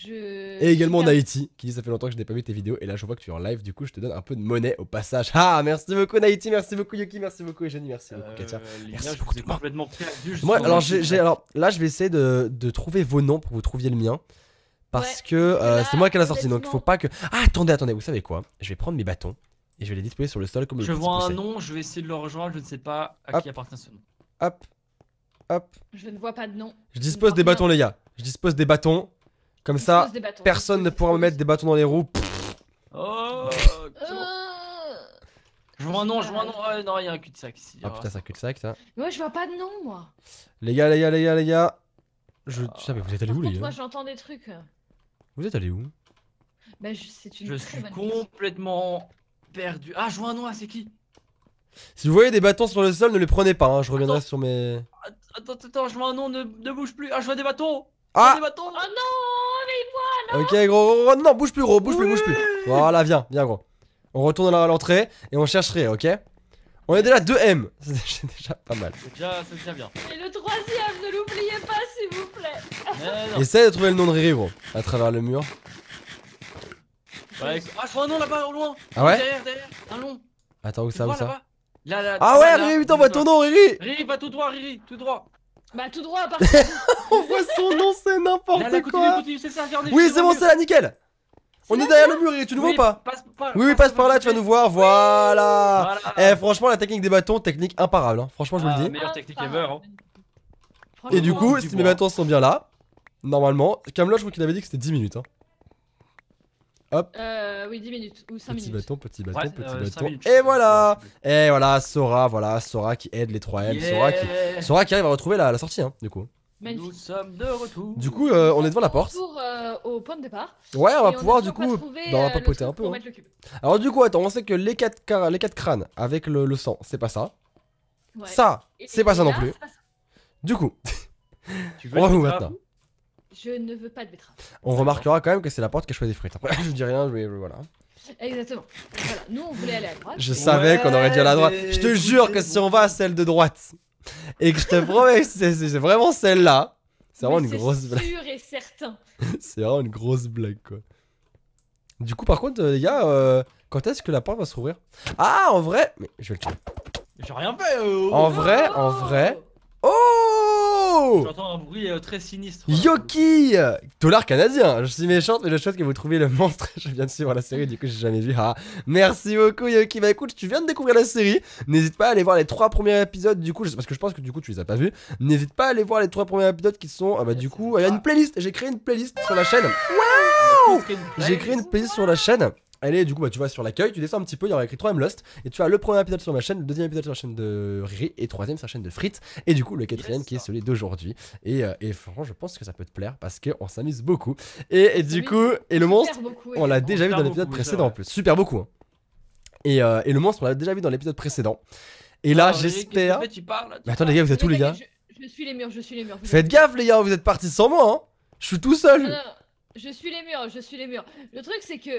Je... Et également Naïti qui dit ça fait longtemps que je n'ai pas vu tes vidéos et là je vois que tu es en live du coup je te donne un peu de monnaie au passage. Ah merci beaucoup Naïti, merci beaucoup Yuki, merci beaucoup Eugénie, merci beaucoup Katia. Euh, merci beaucoup je complètement Moi alors, j'ai, alors là je vais essayer de, de trouver vos noms pour que vous trouviez le mien. Parce que euh, c'est moi qui l'a sorti, donc il faut pas que. Ah, attendez, attendez, vous savez quoi Je vais prendre mes bâtons et je vais les disposer sur le sol comme Je vois un nom, je vais essayer de le rejoindre, je ne sais pas à qui appartient ce nom. Hop, hop. Je ne vois pas de nom. Je dispose des bâtons, les gars. Je dispose des bâtons. Comme ça, personne ne pourra me mettre des bâtons dans les roues. Oh, [laughs] euh. Je vois un nom, je vois un nom. non, il y a un cul-de-sac ici. Ah putain, c'est un cul-de-sac, ça. ouais, je vois pas de nom, moi. Les gars, les gars, les gars, les gars. Je... Ah. mais vous êtes où, les Moi, j'entends des trucs. Vous êtes allé où bah, je- Je suis complètement perdu. Ah, je vois un nom, c'est qui Si vous voyez des bâtons sur le sol, ne les prenez pas, hein, je reviendrai sur mes... Attends, attends, je vois un nom, ne, bouge plus. Ah, je vois des bâtons Ah bâtons Oh non, mais il Ok gros, non, bouge plus gros, bouge plus, bouge plus. Voilà, viens, viens gros. On retourne à l'entrée et on chercherait, ok On est déjà 2M, [laughs] c'est déjà pas mal. C'est déjà, c'est bien. Essaye de trouver le nom de Riri, gros, à travers le mur. Ah, je vois un nom là-bas, au loin. Ah ouais Derrière, derrière, un long. Attends, où ça, où ça Ah ouais, Riri, putain, on voit ton nom, Riri Riri, va tout droit, Riri, tout droit. Bah, tout droit, par [laughs] On voit son nom, c'est n'importe quoi. Oui, c'est bon, c'est là, nickel. On est derrière le mur, Riri, tu nous vois pas Oui, oui, passe par là, tu vas nous voir, voilà. Eh, franchement, la technique des bâtons, technique imparable, hein. franchement, je vous le ah, dis. meilleure ah, technique ever, hein. Et du coup, hein. si mes bâtons sont bien là, Normalement, Camelot, je crois qu'il avait dit que c'était 10 minutes. Hein. Hop. Euh, oui, 10 minutes ou 5 petit Bâton, petit bâton, petit euh, bâton. et voilà Et voilà, Sora, voilà, Sora qui aide les 3 l Sora, qui, Sora qui arrive à retrouver la, sortie, hein, du coup. Nous sommes de retour. Du coup, euh, on est devant la porte. Euh, au point de départ. Ouais, on va pouvoir du coup bah, va pas poter un peu. Hein. Alors du coup, attends, on sait que les 4 quatre, crânes avec le, sang, c'est pas ça. Ouais. Ça, c'est pas, ça non plus. Du coup, tu [laughs] on va vous maintenant. Je ne veux pas de betterave. On remarquera quand même que c'est la porte qui a choisi les frites. Après, je dis rien, mais voilà. Exactement. Nous, on voulait aller à droite. Je savais qu'on aurait dû aller à droite. Je te jure que si on va à celle de droite, et que je te promets, c'est vraiment celle-là. C'est vraiment une grosse blague. sûr et certain. [laughs] C'est vraiment une grosse blague, quoi. Du coup, par contre, euh, les gars, euh, quand est-ce que la porte va s'ouvrir Ah, en vrai. Mais je vais le tuer. J'ai rien fait. Euh. En vrai, en vrai. Oh, oh J'entends un bruit euh, très sinistre. Yoki Dollar canadien Je suis méchante, mais je souhaite que vous trouvez le monstre, [laughs] je viens de suivre la série, du coup j'ai jamais vu. Ah, merci beaucoup Yoki Bah écoute, tu viens de découvrir la série, n'hésite pas à aller voir les trois premiers épisodes, du coup, parce que je pense que du coup tu les as pas vus. N'hésite pas à aller voir les trois premiers épisodes qui sont, ah bah du coup, il y a une playlist, j'ai créé une playlist sur la chaîne. Waouh J'ai créé une playlist sur la chaîne elle du coup, bah, tu vois sur l'accueil, tu descends un petit peu, il y aura écrit 3 Lost, et tu as le premier épisode sur ma chaîne, le deuxième épisode sur la chaîne de Riri, et le troisième sur la chaîne de Frites, et du coup le quatrième qui est celui d'aujourd'hui. Euh, et, franchement, je pense que ça peut te plaire parce qu'on s'amuse beaucoup. Et, du coup, et le monstre, on l'a déjà vu dans l'épisode précédent en plus, super beaucoup. Hein. Euh, et, le monstre, on l'a déjà vu dans l'épisode précédent. Et là, j'espère. Mais attends, les gars, vous êtes tous les gars je, suis les murs, je suis les murs. Faites gaffe, les gars, vous êtes partis sans moi, hein. Je suis tout seul. je suis les murs, je suis les murs. Le truc, c'est que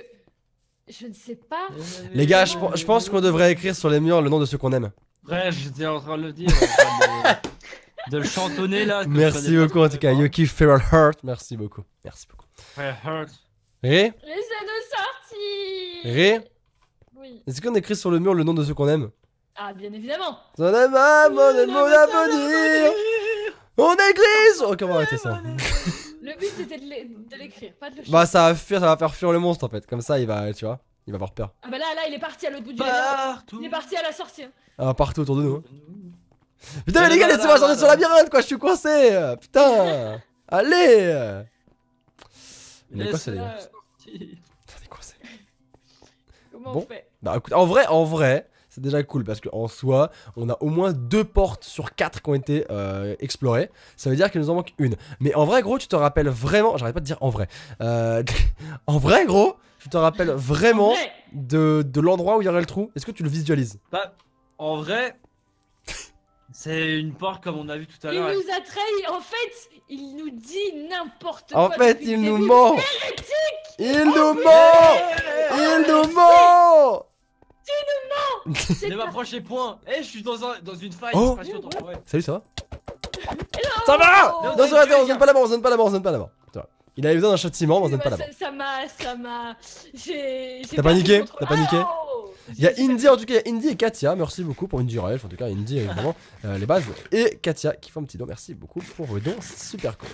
je ne sais pas. Euh, les gars, je, pense qu'on devrait écrire sur les murs le nom de ceux qu'on aime. Ouais, j'étais en train de le dire. de, le chantonner là. Merci beaucoup en tout cas, Yuki Feral Heart. Merci beaucoup. Merci beaucoup. Feral Heart. Ré Ré Oui. Est-ce qu'on écrit sur le mur le nom de ceux qu'on aime Ah, bien évidemment On aime mon amour On écrit sur... Oh, comment arrêter ça le but c'était de l'écrire, pas de le Bah ça va fuir, ça va faire fuir le monstre en fait. Comme ça, il va, tu vois, il va avoir peur. Ah bah là, là, il est parti à l'autre bout du labyrinthe Il est parti à la sortie. Hein. Ah, partout autour de nous. Hein. [laughs] Putain, mais les gars, laissez-moi sortir sur la labyrinthe quoi, je suis coincé. Putain. [laughs] Allez. Il est coincé les gars. Il est coincé. Comment on fait Bah écoute, en vrai, en vrai, c'est déjà cool parce qu'en soi, on a au moins deux portes sur quatre qui ont été euh, explorées. Ça veut dire qu'il nous en manque une. Mais en vrai, gros, tu te rappelles vraiment. J'arrête pas de dire en vrai. Euh, [laughs] en vrai, gros, tu te rappelles vraiment de, de l'endroit où il y aurait le trou. Est-ce que tu le visualises bah, En vrai, c'est une porte comme on a vu tout à l'heure. Il nous a En fait, il nous dit n'importe quoi. En fait, il nous ment. Il nous ment. Il nous ment. C'est Ne m'approchez point Eh, je suis dans, un, dans une faille Oh. Salut, ça va Ça va Non, ça va, on se donne pas la mort, on se donne pas la mort, on pas la Il avait besoin d'un châtiment, mais on se donne pas la mort. ça, m'a, ça m'a, j'ai. T'as paniqué T'as paniqué ah, oh Il y a Indy, en tout cas, il y a Indy et Katia, merci beaucoup pour une Relf, en tout cas, Indy, évidemment, [laughs] euh, les bases, et Katia qui font un petit don, merci beaucoup pour vos dons, super cool.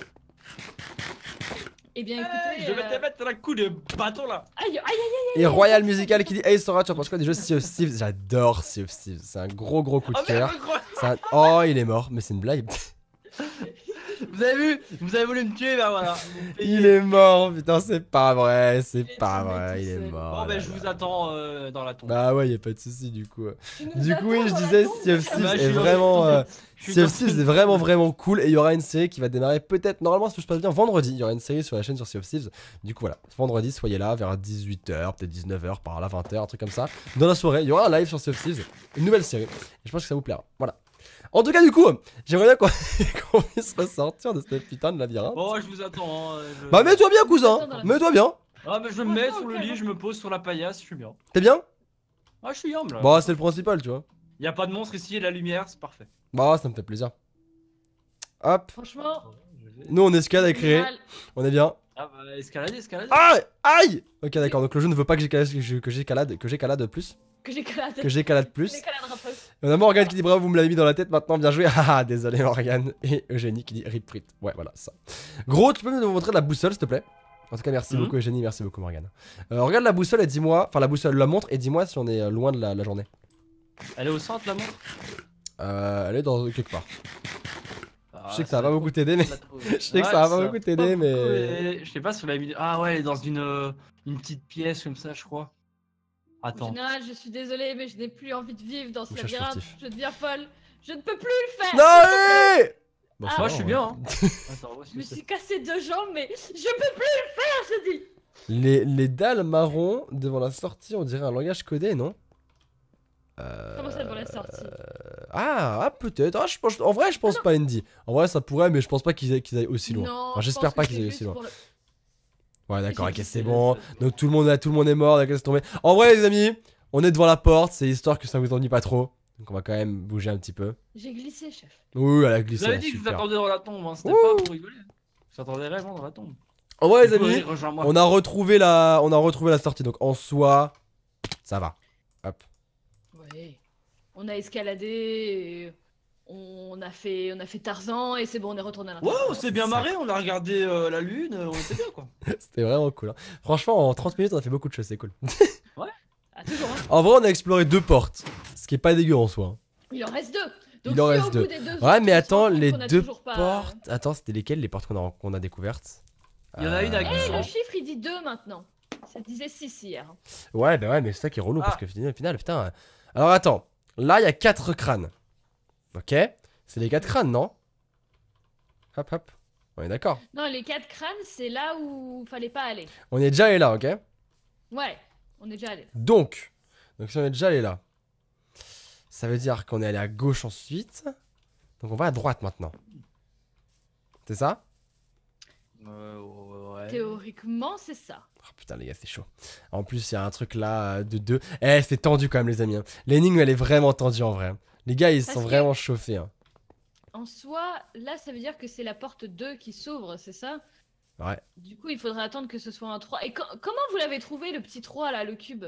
Eh bien écoutez. je vais te euh, mettre un coup de bâton là. Aïe, aïe, aïe, aïe. Et Royal Musical qui dit Hey Sora, tu en penses quoi des jeux Sea of Thieves J'adore Sea of Thieves. C'est un gros, gros coup de oh, cœur. Oh, il est mort, mais c'est une blague. [laughs] Vous avez vu Vous avez voulu me tuer, ben voilà. Il est mort, putain, c'est pas vrai, c'est pas vrai, il est mort. Bon, ben je vous attends euh, dans la tombe. Bah ouais, y a pas de souci du coup. Du coup, oui, je disais, Sea of bah, euh, est vraiment. c'est est vraiment vraiment cool et il y aura une série qui va démarrer peut-être normalement si je passe bien vendredi il y aura une série sur la chaîne sur Sea du coup voilà vendredi soyez là vers 18h peut-être 19h par là 20h un truc comme ça dans la soirée il y aura un live sur Sea of une nouvelle série je pense que ça vous plaira voilà en tout cas, du coup, j'aimerais bien [laughs] qu'on puisse ressortir de cette putain de labyrinthe. Oh, je vous attends. Hein, bah, mets-toi bien, cousin. Mets-toi bien. Ah, mais je me mets sur le lit, je me pose sur la paillasse, je suis bien. T'es bien Ah, je suis bien, Bah, c'est le principal, tu vois. Y'a a pas de monstre ici, et la lumière, c'est parfait. Bah, ça me fait plaisir. Hop. Franchement. Nous, on escalade avec créer. On est bien. Ah bah, escalade, escalade Ah Aïe Ok, d'accord, donc le jeu ne veut pas que j'escalade, que j'escalade plus. Que j'ai Que plus. On a Morgane qui dit bravo, vous me l'avez mis dans la tête maintenant, bien joué. [laughs] Ah, désolé Morgane. Et Eugénie qui dit rip Ouais, voilà, ça. Gros, tu peux nous montrer la boussole, s'il te plaît en tout cas, merci mhm. beaucoup Eugénie, merci beaucoup Morgane. Euh, regarde la boussole et dis-moi, enfin la boussole, la montre et dis-moi si on est euh, loin de la, journée. Elle est au centre la montre euh, Elle est dans quelque part. je sais que ça va pas beaucoup t'aider, mais. je sais que ça va pas beaucoup t'aider, mais. Je sais pas si vous l'a mis. Ah ouais, elle est dans une, euh, une petite pièce comme ça, je crois. Attends. En général, je suis désolé mais je n'ai plus envie de vivre dans ce labyrinthe. Je deviens folle. Je ne peux plus le faire. Non, OUI Bon, ça ah. je suis bien. hein. [laughs] Attends, Je me suis cassé deux jambes, mais je peux plus le faire, je dis. Les, les dalles marron devant la sortie, on dirait un langage codé, non Euh, Comment ça devant la sortie euh, ah, ah, peut-être. Ah, en vrai, je pense pas, Andy. En vrai, ça pourrait, mais je pense pas qu'ils aillent aussi loin. J'espère pas qu'ils aillent aussi loin. Ouais, [laughs] d'accord, ok, c'est bon. Donc tout le monde, a tout le monde est mort, d'accord, c'est tombé. En vrai, les amis, on est devant la porte, c'est histoire que ça vous ennuie pas trop. Donc on va quand même bouger un petit peu. J'ai glissé, chef. Oui, elle a glissé. Vous avez dit que vous attendez dans la tombe, hein. c'était pas pour rigoler. Vous attendez vraiment dans la tombe. En vrai, les amis, on a, retrouvé la... on a retrouvé la sortie, donc en soi, ça va. Hop. Ouais. On a escaladé on a fait, on a fait Tarzan et c'est bon, on est retourné à l'intérieur. Oh, c'est bien marré, on a regardé euh, la lune, euh, on était bien quoi. [laughs] C'était vraiment cool. Hein. Franchement, en 30 minutes, on a fait beaucoup de choses, c'est cool. [laughs] ouais, ah, toujours. Hein. En vrai, on a exploré deux portes, ce qui est pas dégueu en soi. Hein. Il en reste deux. Il en reste deux. Ouais, mais attends, les deux portes. Attends, c'était lesquelles les portes qu'on a, a découvertes Il y en a une avec eh, le chiffre, il dit deux maintenant. Ça disait six hier. Ouais, bah ouais, mais c'est ça qui est relou ah. parce que au final, putain. Euh, alors attends, là, il y a quatre crânes. Ok. C'est les quatre crânes, non Hop, hop. On est d'accord. Non, les quatre crânes, c'est là où fallait pas aller. On est déjà allé là, ok Ouais, on est déjà allé. Donc, donc si on est déjà allé là, ça veut dire qu'on est allé à gauche ensuite. Donc on va à droite maintenant. C'est ça euh, ouais. Théoriquement, c'est ça. Oh putain, les gars, c'est chaud. En plus, il y a un truc là euh, de deux. Eh, c'est tendu quand même, les amis. Hein. L'énigme, elle est vraiment tendue en vrai. Les gars, ils sont vraiment chauffés. Hein. En soi, là, ça veut dire que c'est la porte 2 qui s'ouvre, c'est ça Ouais. Du coup, il faudrait attendre que ce soit un 3. Et comment vous l'avez trouvé, le petit 3, là, le cube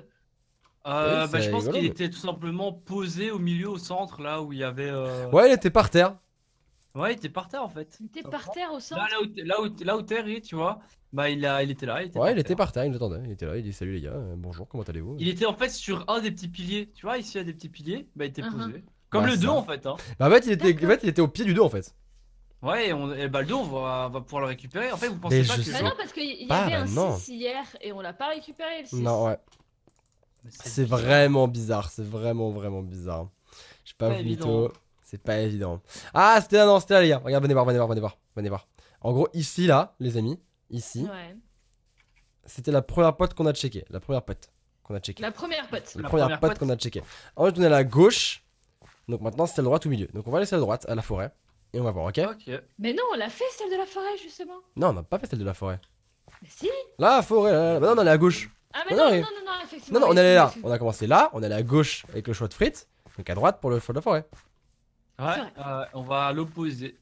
euh, bah, je pense qu'il était tout simplement posé au milieu, au centre, là où il y avait. euh, Ouais, il était par terre. Ouais, il était par terre en fait. Il était par terre au centre Là, où, là, où, tu vois, bah il, a, il était là. Il était Ouais, il était par terre, il nous attendait. Il était là, il dit Salut les gars, euh, bonjour, comment allez-vous Il était en fait sur un des petits piliers, tu vois, ici il y a des petits piliers, bah il était uh-huh. posé. Comme bah, le 2 en fait. Hein. Bah, en, fait il était, en fait, il était au pied du 2 en fait. Ouais, et, bah, le 2, on va, pouvoir le récupérer. En fait, vous pensez pas que. Bah non, parce qu'il y avait bah un 6 hier et on l'a pas récupéré le 6. Non, ouais. C'est vraiment bizarre, c'est vraiment, vraiment bizarre. Je sais pas, vous C'est pas évident. Ah, c'était là, non, c'était là, Regarde, venez voir, venez voir, venez voir, venez voir. En gros, ici, là, les amis, ici. Ouais. C'était la première pote qu'on a checké, La première pote qu'on a checké La première pote. La, première, pote, qu'on a checké checkée. Ensuite, on est à la gauche. Donc maintenant, c'est celle droite au milieu. Donc on va aller celle droite à la forêt. Et on va voir, ok, Mais non, on l'a fait celle de la forêt, justement. Non, on n'a pas fait celle de la forêt. Mais si La forêt, là, bah non, on est à gauche. Ah, mais bah non, non, non, non, effectivement. Non, non, on est là. On a commencé là, on est à gauche avec le choix de frites, donc à droite pour le choix de la forêt. Ouais, euh, on va à l'opposé.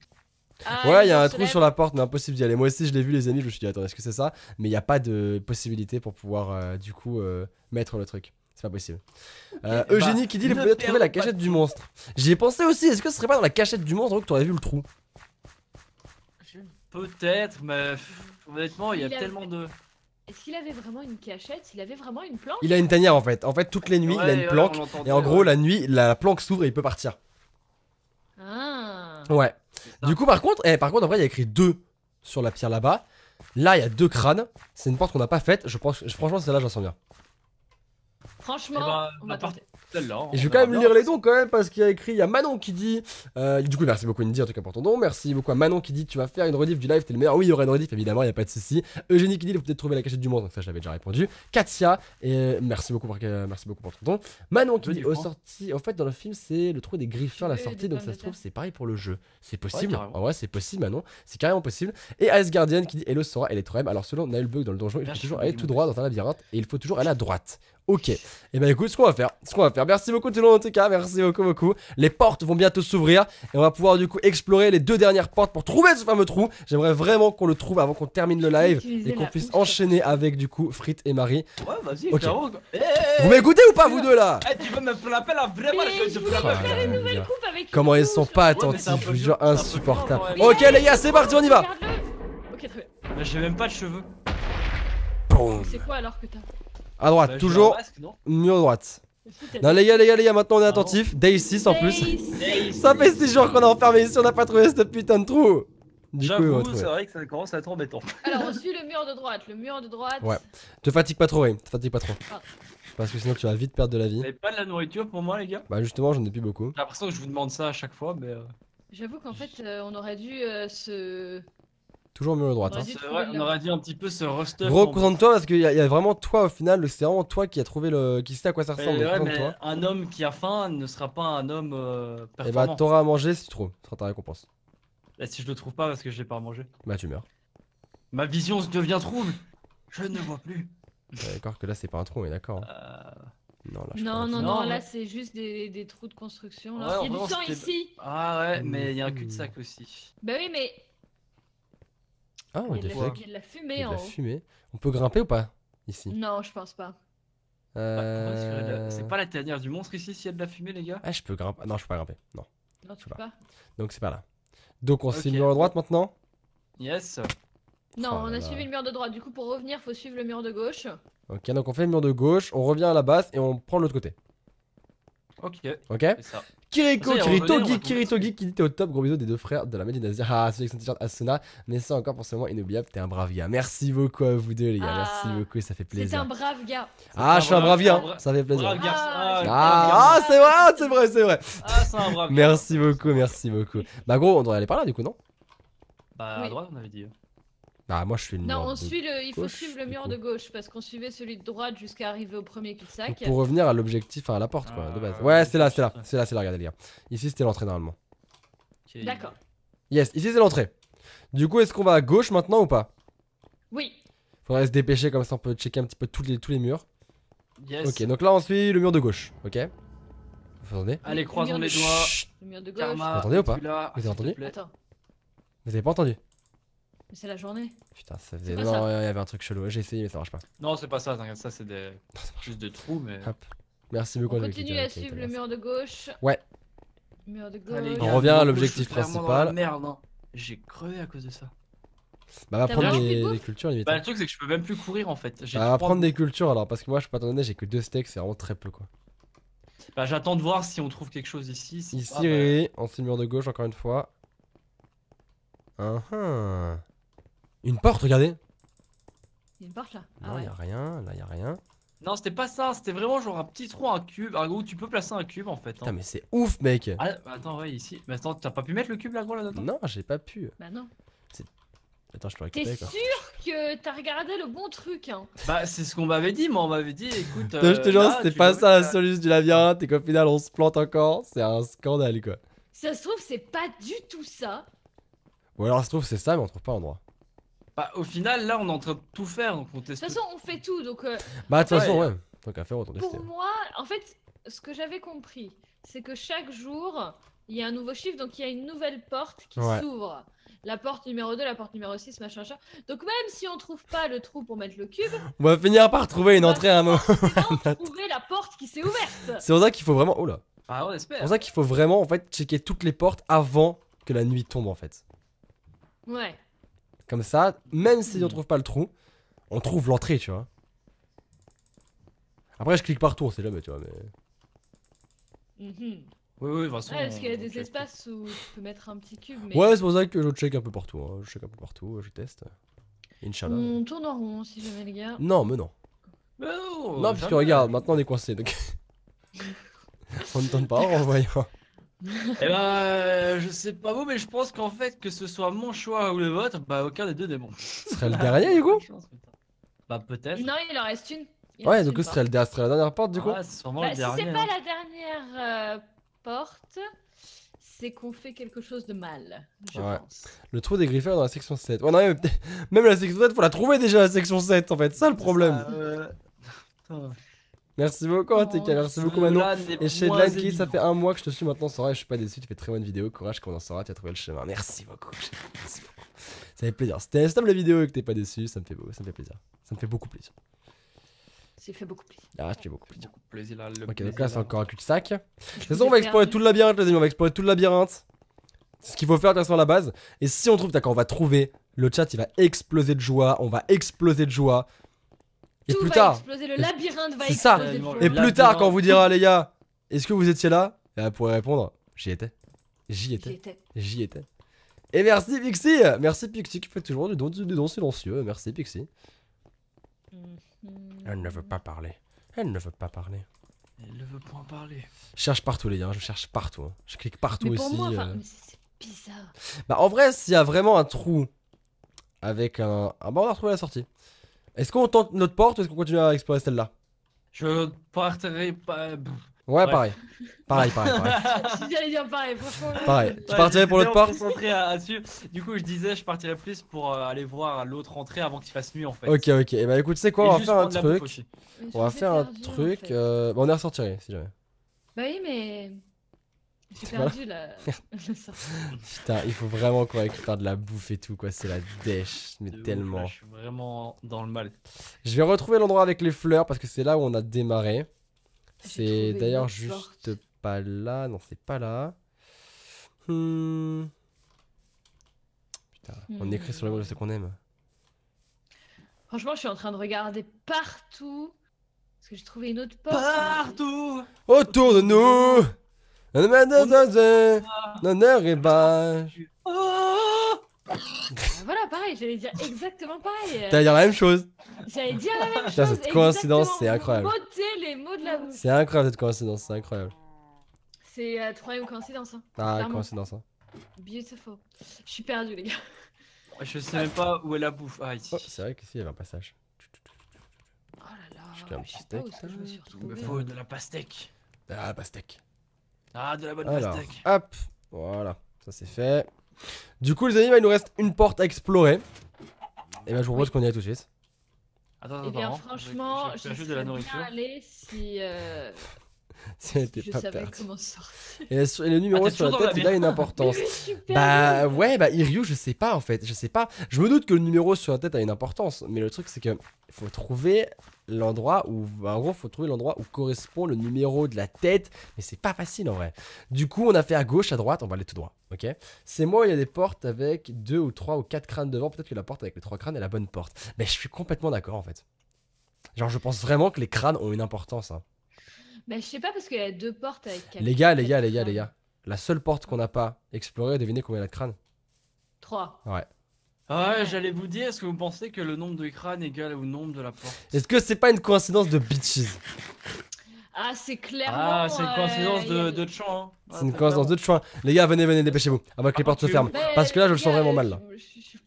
Ah, ouais, il y a un trou sur la porte, mais impossible d'y aller. Moi aussi, je l'ai vu, les amis, je me suis dit, attends, est-ce que c'est ça Mais il n'y a pas de possibilité pour pouvoir, euh, du coup, euh, mettre le truc. C'est pas possible. Euh, bah, Eugénie qui dit il peut trouver la cachette du monstre. J'y ai pensé aussi. Est-ce que ce serait pas dans la cachette du monstre que tu aurais vu le trou Peut-être, mais honnêtement, il y a tellement de. Est-ce qu'il avait vraiment une cachette Il avait vraiment une planque Il a une tanière en fait. En fait, toutes les nuits, il a une planque. et en gros, la nuit, la planque s'ouvre et il peut partir. Ah. Ouais. Du coup, par contre, eh, par contre, en vrai, il y a écrit deux sur la pierre là-bas. Là, il y a deux crânes. C'est une porte qu'on n'a pas faite. Je pense, franchement, celle-là, j'en sens bien. Franchement, eh ben, on va tenter. et je vais quand même lire les dons quand même parce qu'il y a écrit, il y a Manon qui dit, euh, du coup merci beaucoup Indy en tout cas pour ton don, merci beaucoup Manon qui dit tu vas faire une rediff du live, t'es le meilleur, oui il y aura une rediff évidemment, il n'y a pas de souci. Eugénie qui dit il faut peut-être trouver la cachette du monde, donc ça j'avais déjà répondu. Katia, et euh, merci beaucoup pour, euh, merci beaucoup pour ton don. Manon qui dit au sorti, en fait dans le film c'est le trou des à la sortie, donc ça se trouve c'est pareil pour le jeu. C'est possible, ouais, c'est possible Manon, c'est carrément possible. Et Guardian qui dit hello Sora, elle est trop même, alors selon on bug dans le donjon, il faut toujours aller tout droit dans un labyrinthe et il faut toujours aller à droite. Ok. Et bah ben écoute, ce qu'on va faire, ce qu'on va faire. Merci beaucoup tout le monde en tout cas, merci beaucoup beaucoup. Les portes vont bientôt s'ouvrir et on va pouvoir du coup explorer les deux dernières portes pour trouver ce fameux trou. J'aimerais vraiment qu'on le trouve avant qu'on termine le live et qu'on puisse enchaîner avec du coup Frites et Marie. Ouais, vas-y, eh, Vous m'écoutez ou pas vous deux là eh, Tu veux me je, faire une nouvelle coupe avec Comment ils sont pas attentifs, je insupportable. Ok les gars, c'est parti, on y va. Ok, très bien. J'ai même pas de cheveux. C'est quoi alors que t'as à droite, bah, toujours. mur de droite. Non, les gars, les gars, les gars, maintenant on est ah. attentif. Day 6 en plus. ça fait 6 jours qu'on a enfermé ici, on n'a pas trouvé ce putain de trou. J'avoue, c'est vrai que ça commence à être embêtant. Alors, on suit le mur de droite, le mur de droite. Ouais. Te fatigue pas trop, Ray, Te fatigue pas trop. Ah. Parce que sinon, tu vas vite perdre de la vie. Vous pas de la nourriture pour moi, les gars Bah, justement, j'en ai plus beaucoup. J'ai l'impression que je vous demande ça à chaque fois, mais. Euh, J'avoue qu'en fait, euh, on aurait dû euh, se. Toujours mieux à droite. Hein. Vrai, on aurait dit un petit peu ce roster. Gros, toi parce qu'il y, a vraiment toi au final, c'est vraiment toi qui a trouvé le. qui sait à quoi ça ressemble. un homme qui a faim ne sera pas un homme. Et euh, eh ben, bah t'auras à manger si tu trouves, ce sera ta récompense. Et si je le trouve pas parce que j'ai pas à manger Bah tu meurs. Ma vision se devient trouble Je ne vois plus D'accord que là c'est pas un trou, mais d'accord. Euh, non, là, non, non, non, là c'est juste des, trous de construction. il y a du sang ici. Ah ouais, mais il y a un hmm. cul-de-sac aussi. Bah oui, mais ah, de la fumée en On peut grimper ou pas ici Non, je pense pas. Euh, bah, c'est pas la tanière du monstre ici s'il y a de la fumée, les gars Ah, je peux grimper. Non, je peux pas grimper. Non. tu peux pas. Donc, c'est pas là. Donc, on suit le mur de droite maintenant Yes. Non, oh on a suivi le mur de droite. Du coup, pour revenir, faut suivre le mur de gauche. Ok, donc on fait le mur de gauche, on revient à la base et on prend l'autre côté. Ok. Ok. Kiriko, Kirito, Geek, Kirito, Geek, qui était au top. Gros bisous des deux frères de la Médine Ah, celui avec son t-shirt Asuna. Mais ça encore pour ce moment inoubliable. T'es un brave gars. Merci beaucoup à vous deux, les gars. Ah, merci beaucoup, ça fait plaisir. C'est un brave gars. Ah, je suis un brave gars. ça fait plaisir. ah, c'est vrai, ah, c'est vrai, c'est vrai. Ah, c'est un brave Merci beaucoup, merci beaucoup. Bah, gros, on devrait aller par là, du coup, non Bah, à droite, on avait dit. Bah, moi, je suis le Non, on suit le, il faut suivre le mur de gauche parce qu'on suivait celui de droite jusqu'à arriver au premier cul-de-sac. pour revenir à l'objectif, enfin, à la porte, quoi, de base. Ah, ouais, c'est là, c'est là, c'est là, c'est là, regardez, les gars. Ici, c'était l'entrée, normalement. D'accord. Yes, ici, c'est l'entrée. Du coup, est-ce qu'on va à gauche maintenant ou pas Oui. Faudrait se dépêcher, comme ça, on peut checker un petit peu tous les, tous les murs. Yes. Ok, donc là, on suit le mur de gauche, ok Vous entendez Allez, croisons les doigts. Le mur de gauche. Vous entendez ou pas Vous avez entendu Vous avez pas entendu mais c'est la journée. Putain, ça faisait. Non, il y avait un truc chelou. J'ai essayé, mais ça marche pas. Non, c'est pas ça, t'inquiète, ça c'est des... juste des trous, mais. Hop. Merci beaucoup. On continue à suivre le mur de gauche. Ouais. Mur de gauche. On revient à l'objectif principal. Merde, non. Hein. J'ai crevé à cause de ça. Bah, va prendre des, des cultures Bah, hein. le truc, c'est que je peux même plus courir en fait. Bah, va prendre des cultures alors, parce que moi, je peux pas t'en donner, j'ai que deux steaks, c'est vraiment très peu quoi. Bah, j'attends de voir si on trouve quelque chose ici. Ici, pas, bah, oui, on mur de gauche encore une fois. Ah, ah. Une porte, regardez. Il y a une porte là Non, ah, ah il Ah a rien, là, il a rien. Non, c'était pas ça, c'était vraiment genre un petit trou, un cube. Ah, gros, tu peux placer un cube en fait. Hein. Putain, mais c'est ouf, mec. Ah, bah, attends, ouais, ici. Mais attends, t'as pas pu mettre le cube là, gros, là, dedans Non, j'ai pas pu. Bah non. Attends, je peux récupérer quoi. sûr que t'as regardé le bon truc, hein Bah, c'est ce qu'on m'avait dit, moi, on m'avait dit, écoute. non, je te euh, jure, c'était pas ça la solution du labyrinthe et qu'au final on se plante encore. C'est un scandale quoi. ça se trouve, c'est pas du tout ça. Ou alors, ça se trouve, c'est ça, mais on trouve pas endroit bah, au final, là, on est en train de tout faire, on teste. De toute façon, on fait tout, donc. Euh, bah, de toute façon, ouais. Tant qu'à faire, autant tester. pour moi, en fait, ce que j'avais compris, c'est que chaque jour, il y a un nouveau chiffre, donc il y a une nouvelle porte qui s'ouvre. La porte numéro 2, la porte numéro 6, machin, machin. Donc même si on trouve pas le trou pour mettre le cube, On va finir par trouver une entrée à un moment. [laughs] trouver la porte qui s'est ouverte. C'est pour ça qu'il faut vraiment. Oh là. Ah, on espère C'est pour ça qu'il faut vraiment en fait checker toutes les portes avant que la nuit tombe en fait. Ouais. Comme ça, même si on hmm. trouve pas le trou, on trouve l'entrée, tu vois. Après, je clique partout, on sait jamais, tu vois, mais. Mm-hmm. Oui, oui, de toute parce qu'il y a des espaces où tu peux mettre un petit cube. Mais... Ouais, c'est pour ça que je check un peu partout. Hein. Je check un peu partout, je teste. Inch'Allah. On tourne en rond si jamais, les gars. Non, mais non. Mais non, oh, non parce que regarde, maintenant on est coincé donc. [laughs] on ne tourne pas en voyant. Eh ben, euh, je sais pas vous, mais je pense qu'en fait, que ce soit mon choix ou le vôtre, bah aucun des deux n'est bon. Ce serait le dernier, du coup Bah peut-être. Non, il en reste une. Ouais, donc du coup, ce serait, le dernier la dernière porte, du coup. c'est Bah, si c'est pas hein. la dernière euh, porte, c'est qu'on fait quelque chose de mal, je Ouais. Le trou des griffeurs dans la section 7. Ouais, non, mais [laughs] même la section 7, faut la trouver déjà, la section 7, en fait. Ça, le problème. Ça, euh, Merci beaucoup, en oh, Merci beaucoup, Manon. Et chez Lanky, ça fait un mois que je te suis maintenant. Sora, je suis pas déçu. Tu fais très bonne vidéo. Courage, quand on en tu as trouvé le chemin. Merci beaucoup. Merci Ça fait plaisir. C'était stable la vidéo et que t'es pas déçu. Ça me fait beau. Ça me fait plaisir. Ça me fait beaucoup plaisir. Ça fait beaucoup plaisir. Ah, je fais beaucoup plaisir. plaisir là, ok, donc là, c'est encore un cul-de-sac. [laughs] De toute façon, on va explorer tout le labyrinthe, les amis. On va explorer tout le labyrinthe. C'est ce qu'il faut faire, de toute façon, à la base. Et si on trouve, d'accord, on va trouver. Le chat, il va exploser de joie. On va exploser de joie. Et plus tard. ça. Et plus tard, quand vous dira, les gars, est-ce que vous étiez là Elle pourrait répondre J'y étais. J'y étais. J'y étais. Et merci Pixie Merci Pixie qui fait toujours du don, du silencieux. Merci Pixie. Mm-hmm. Elle ne veut pas parler. Elle ne veut pas parler. Elle ne veut pas parler. Je cherche partout, les gars. Je cherche partout. Hein. Je clique partout ici. Euh. c'est bizarre. Bah, en vrai, s'il y a vraiment un trou avec un. Ah, bah, on a retrouvé la sortie. Est-ce qu'on tente notre porte ou est-ce qu'on continue à explorer celle-là Je partirai pas. Ouais, pareil. Pareil, pareil, pareil. [laughs] j'allais dire pareil, franchement. Pareil. Tu partirais pour l'autre porte à Du coup, je disais, je partirais plus pour euh, aller voir l'autre entrée avant qu'il fasse nuit, en fait. Ok, ok. Et eh bah ben, écoute, tu sais quoi, on va, faire un, truc. On va faire un truc. Euh, bah, on est ressorti si jamais. Bah oui, mais. J'ai perdu la... [laughs] [laughs] Putain, il faut vraiment qu'on récupère de la bouffe et tout, quoi. C'est la dèche, mais tellement. je suis vraiment dans le mal. Je vais retrouver l'endroit avec les fleurs parce que c'est là où on a démarré. C'est d'ailleurs juste pas là. Non, c'est pas là. Hmm. Putain, on écrit sur le mur de ce hmm. qu'on aime. Franchement, je suis en train de regarder partout. Parce que j'ai trouvé une autre porte. Partout Autour de nous L'honneur est bâche. Voilà, pareil, j'allais dire exactement pareil. T'allais dire la même chose. J'allais dire la même chose. cette coïncidence, c'est incroyable. les mots de la bouche. C'est incroyable cette coïncidence, c'est incroyable. C'est la euh, troisième coïncidence. Hein. Ah, coïncidence. Hein. Beautiful. Je suis perdu, les gars. Je sais même pas où est la bouffe. Ah, Oh, c'est vrai qu'ici, il y avait un passage. Oh là là. Je, un petit steak faut de la pastèque. Ah la pastèque. Ah, de la bonne Hop, voilà, ça c'est fait. Du coup, les amis, il nous reste une porte à explorer. Et bah, je vous propose qu'on y aille tout de suite. Attends, attends, eh bien, franchement, hein. je, juste bien nourriture. si, [laughs] euh, Si elle était je savais comment sortir. Et, le numéro ah, sur la tête, il a une importance. [laughs] Bah ouais, bah Iryu, je sais pas en fait, je sais pas. Je me doute que le numéro sur la tête a une importance, mais le truc c'est que faut trouver l'endroit où, bah, en gros, faut trouver l'endroit où correspond le numéro de la tête, mais c'est pas facile en vrai. Du coup, on a fait à gauche, à droite, on va aller tout droit, ok C'est moi il y a des portes avec deux ou trois ou quatre crânes devant, peut-être que la porte avec les trois crânes est la bonne porte. Mais je suis complètement d'accord en fait. Genre, je pense vraiment que les crânes ont une importance. mais hein. bah, je sais pas parce qu'il y a deux portes avec. Les gars, les gars, les gars, les gars. La seule porte qu'on n'a pas explorée, devinez combien il y a de crânes Trois. Ouais. Ouais, j'allais vous dire, est-ce que vous pensez que le nombre de crânes égale égal au nombre de la porte Est-ce que c'est pas une coïncidence de bitches Ah, c'est ah, clairement. Ah, c'est une euh, coïncidence de, de chouin. hein. C'est une coïncidence de chouin. Les gars, venez, venez, dépêchez-vous avant que les ah, portes se ferment. Parce que là, je le sens bah, vraiment mal, là. je- suis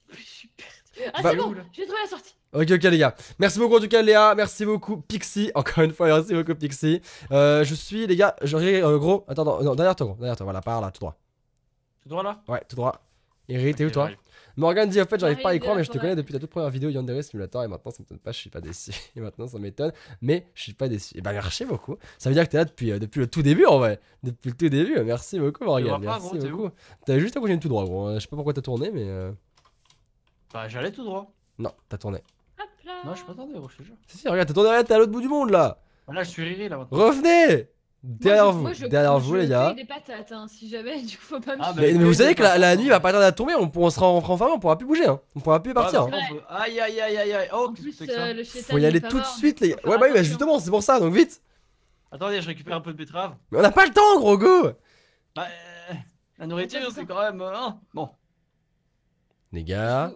Ah, bah, c'est bon, j'ai trouvé la sortie. Ok, ok, les gars. Merci beaucoup, en tout cas, Léa. Merci beaucoup, Pixie. [laughs] Encore une fois, merci beaucoup, Pixie. Euh, je suis, les gars, je euh, gros. Attends, non, derrière toi, gros. Derrière toi, voilà, par là, tout droit. Tout droit là Ouais, tout droit. Eric, t'es où, toi Morgan dit en fait, j'arrive pas à y croire, mais je te connais depuis ta toute première vidéo Yandere Simulator et maintenant ça m'étonne pas, je suis pas déçu. [laughs] Et maintenant ça m'étonne, mais je suis pas déçu. Et eh bah ben, merci beaucoup. Ça veut dire que t'es là depuis, euh, depuis le tout début en vrai. Depuis le tout début, merci beaucoup Morgan. Merci beaucoup. T'avais juste à continuer tout droit gros. Hein. Je sais pas pourquoi t'as tourné, mais. Euh... Bah j'allais tout droit. Non, t'as tourné. Hop là. Non, je suis pas tourné gros, je te jure. Si, si, regarde, t'as tourné, t'es à l'autre bout du monde là. Là, je suis riré là Revenez Derrière vous, derrière vous les gars. Des patates, si jamais, du coup, faut pas me ah, mais, vous savez que la, nuit va pas tarder à tomber, on, on sera en enfermé, on pourra plus bouger, hein. on pourra plus partir. Aïe aïe aïe aïe aïe, oh, putain. Faut y aller tout de suite, les gars. Ouais, bah oui, justement, c'est pour ça, donc vite. Attendez, je récupère un peu de betterave. Mais on a pas le temps, gros go Bah, la nourriture, c'est quand même. bon. Les gars.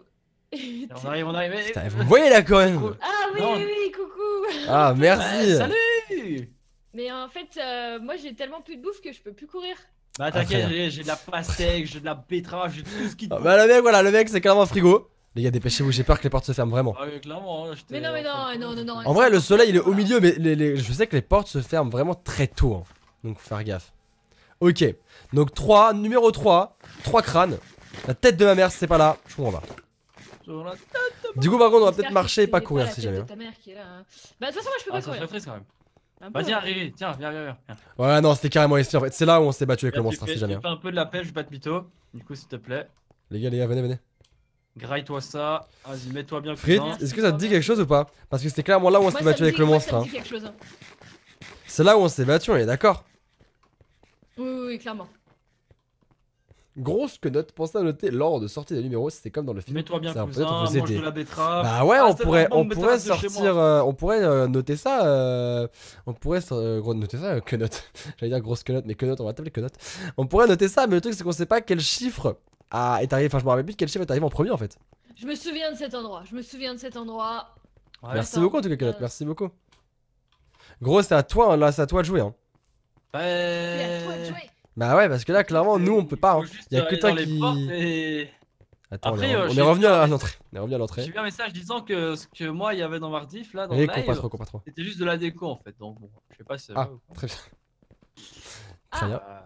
on arrive, on arrive. vous voyez là quand même Ah oui, oui, coucou Ah, merci Salut mais en fait, euh, moi j'ai tellement plus de bouffe que je peux plus courir. Bah t'inquiète, j'ai- de la pastèque, j'ai de la betterave, j'ai tout ce qui ah, bah le mec, voilà, le mec, c'est clairement un frigo. Les gars, dépêchez-vous, j'ai peur que les portes se ferment vraiment. Ah hein, mais non, mais non, non, non, En vrai, le soleil il est au milieu, mais les- je sais que les portes se ferment vraiment très tôt. Hein. Donc faut faire gaffe. Ok, donc 3, numéro 3, 3 crânes. La tête de ma mère, c'est pas là, je comprends pas. Du coup, par contre, on va peut-être marcher et pas courir si jamais. Hein. Bah de toute façon, moi je peux ah, pas courir. Vas-y, arrive, tiens, viens, viens, viens. Ouais, non, c'était carrément ici en fait. C'est là où on s'est battu avec le monstre, hein, si jamais. Je fais hein. un peu de la pêche, pas bats Mito. Du coup, s'il te plaît. Les gars, les gars, venez, venez. Graille-toi ça, vas-y, mets-toi bien Frit, est-ce que ça te dit quelque chose ou pas Parce que c'était clairement là où on s'est battu avec le monstre. C'est là où on s'est battu, on est d'accord Oui, oui, clairement grosse que note à noter lors de sortie des numéros, c'était comme dans le film. Mets-toi bien ça, cousin, on la betterave. Bah ouais, ah, on, pourrait, euh, on, pourrait sortir, euh, euh, on pourrait noter ça, on pourrait noter ça, que note. [laughs] J'allais dire grosse que note, mais que note, on va t'appeler que note. On pourrait noter ça, mais le truc c'est qu'on sait pas quel chiffre a, est arrivé, enfin je me rappelle plus quel chiffre est en premier en fait. Je me souviens de cet endroit, je me souviens de cet endroit. merci beaucoup en tout cas, que note, merci beaucoup. Grosse, c'est à toi, hein, là c'est à toi de jouer. Hein. Ouais. C'est à toi de jouer. Bah ouais, parce que là, clairement, nous, on peut pas. Il hein. y a que toi qui. Attends, on, est, euh, revenu à l'entrée. On est revenu à l'entrée. J'ai vu un message disant que ce que moi, il y avait dans Mardif, là, dans eh, le live, c'était juste de la déco, en fait. Donc bon, je sais pas si ah, ah, Très bien. Ah.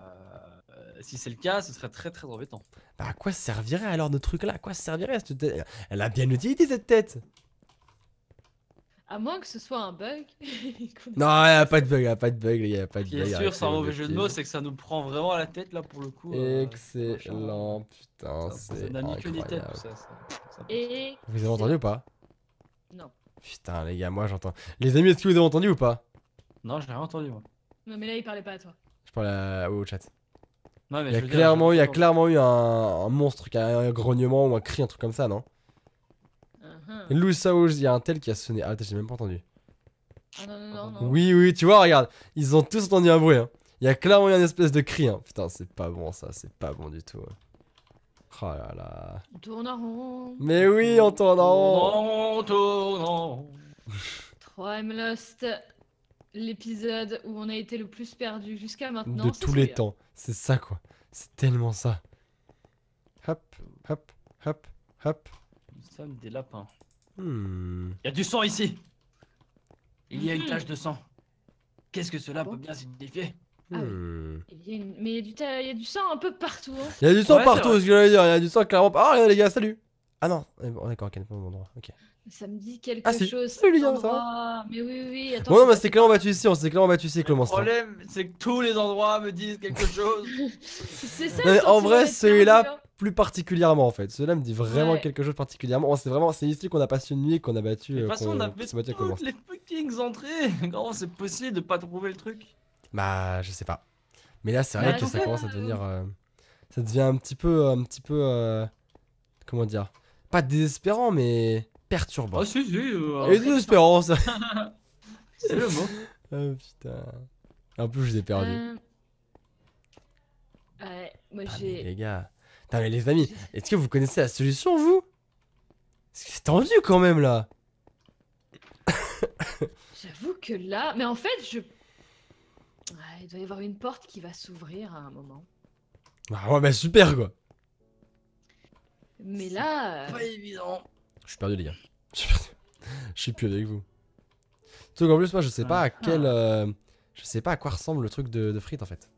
si c'est le cas, ce serait très très embêtant. Bah à quoi servirait alors notre truc là À quoi servirait cette tête Elle a bien utilité cette tête à moins que ce soit un bug. [laughs] non, il n'y a pas de bug, il n'y a pas de bug, il n'y a pas de bug. Bien sûr, sans mauvais jeu de mots, c'est que ça nous prend vraiment à la tête là pour le coup. Euh, Excellent, putain, c'est. Ça n'a mis que des têtes, ça. Vous avez entendu ou pas Non. Putain, les gars, moi j'entends. Les amis, est-ce que vous avez entendu ou pas Non, j'ai rien entendu moi. Non, mais là, il parlait pas à toi. Je parle à... au chat. Non, mais il y a clairement eu un monstre qui a un grognement ou un cri, un truc comme ça, non Hmm. Louis Saouj, il y a un tel qui a sonné. Ah, j'ai même pas entendu. Ah non, non, non, non. Oui, oui, tu vois, regarde, ils ont tous entendu un bruit. Hein. Il y a clairement une espèce de cri. Hein. Putain, c'est pas bon ça, c'est pas bon du tout. Hein. Oh là là. On tourne en rond. Mais oui, on tourne en rond. On tourne en rond. Lost, l'épisode où on a été le plus perdu jusqu'à maintenant. De tous les temps. C'est ça quoi. C'est tellement ça. Hop, hop, hop, hop sommes des lapins. Hmm. Il y a du sang ici Il y a une hmm. tache de sang. Qu'est-ce que cela ah peut bien signifier Mais y, a du sang un peu partout. Hein. Il y a du sang partout, ce que je j'allais dire. Il y a du sang clairement. Ah, les gars, salut. Ah non, on est d'accord, ok, au bon endroit. Ok. Ça me dit quelque ah, chose. Lié, hein, ça. Hein. Mais oui, oui, Attends, bon, non, mais c'est clairement battu ici, on s'est clairement battu ici, Le problème, c'est que tous les endroits me disent quelque [laughs] chose. c'est ça. en vrai, celui-là, hein. plus particulièrement, en fait. Celui-là me dit vraiment quelque chose particulièrement. C'est vraiment, c'est ici qu'on a passé une nuit, qu'on a battu. De euh, toute façon, on a fait toutes les fucking entrées. [laughs] Comment c'est possible de pas trouver le truc Bah, je sais pas. Mais là, c'est bah, vrai que ça commence à euh, devenir. Euh, ça devient un petit peu. Un petit peu comment dire Pas désespérant, mais perturbant. Ah, oh, si, si. Euh, [laughs] c'est le mot. [laughs] Ah, putain. Ah, en plus, je vous ai perdu. Euh, ouais, moi ah, j'ai. Les gars. Putain, mais les amis, est-ce que vous connaissez la solution, vous C'est tendu quand même là. [laughs] J'avoue que là. Mais en fait, je. Ouais, il doit y avoir une porte qui va s'ouvrir à un moment. Ah ouais, bah super quoi. Mais là. Euh, Pas évident. Je suis perdu, les gars. Je suis, [laughs] je plus avec vous. En qu'en plus, moi, je sais pas à ah. quel. Ah. Euh, je sais pas à quoi ressemble le truc de, frites en fait.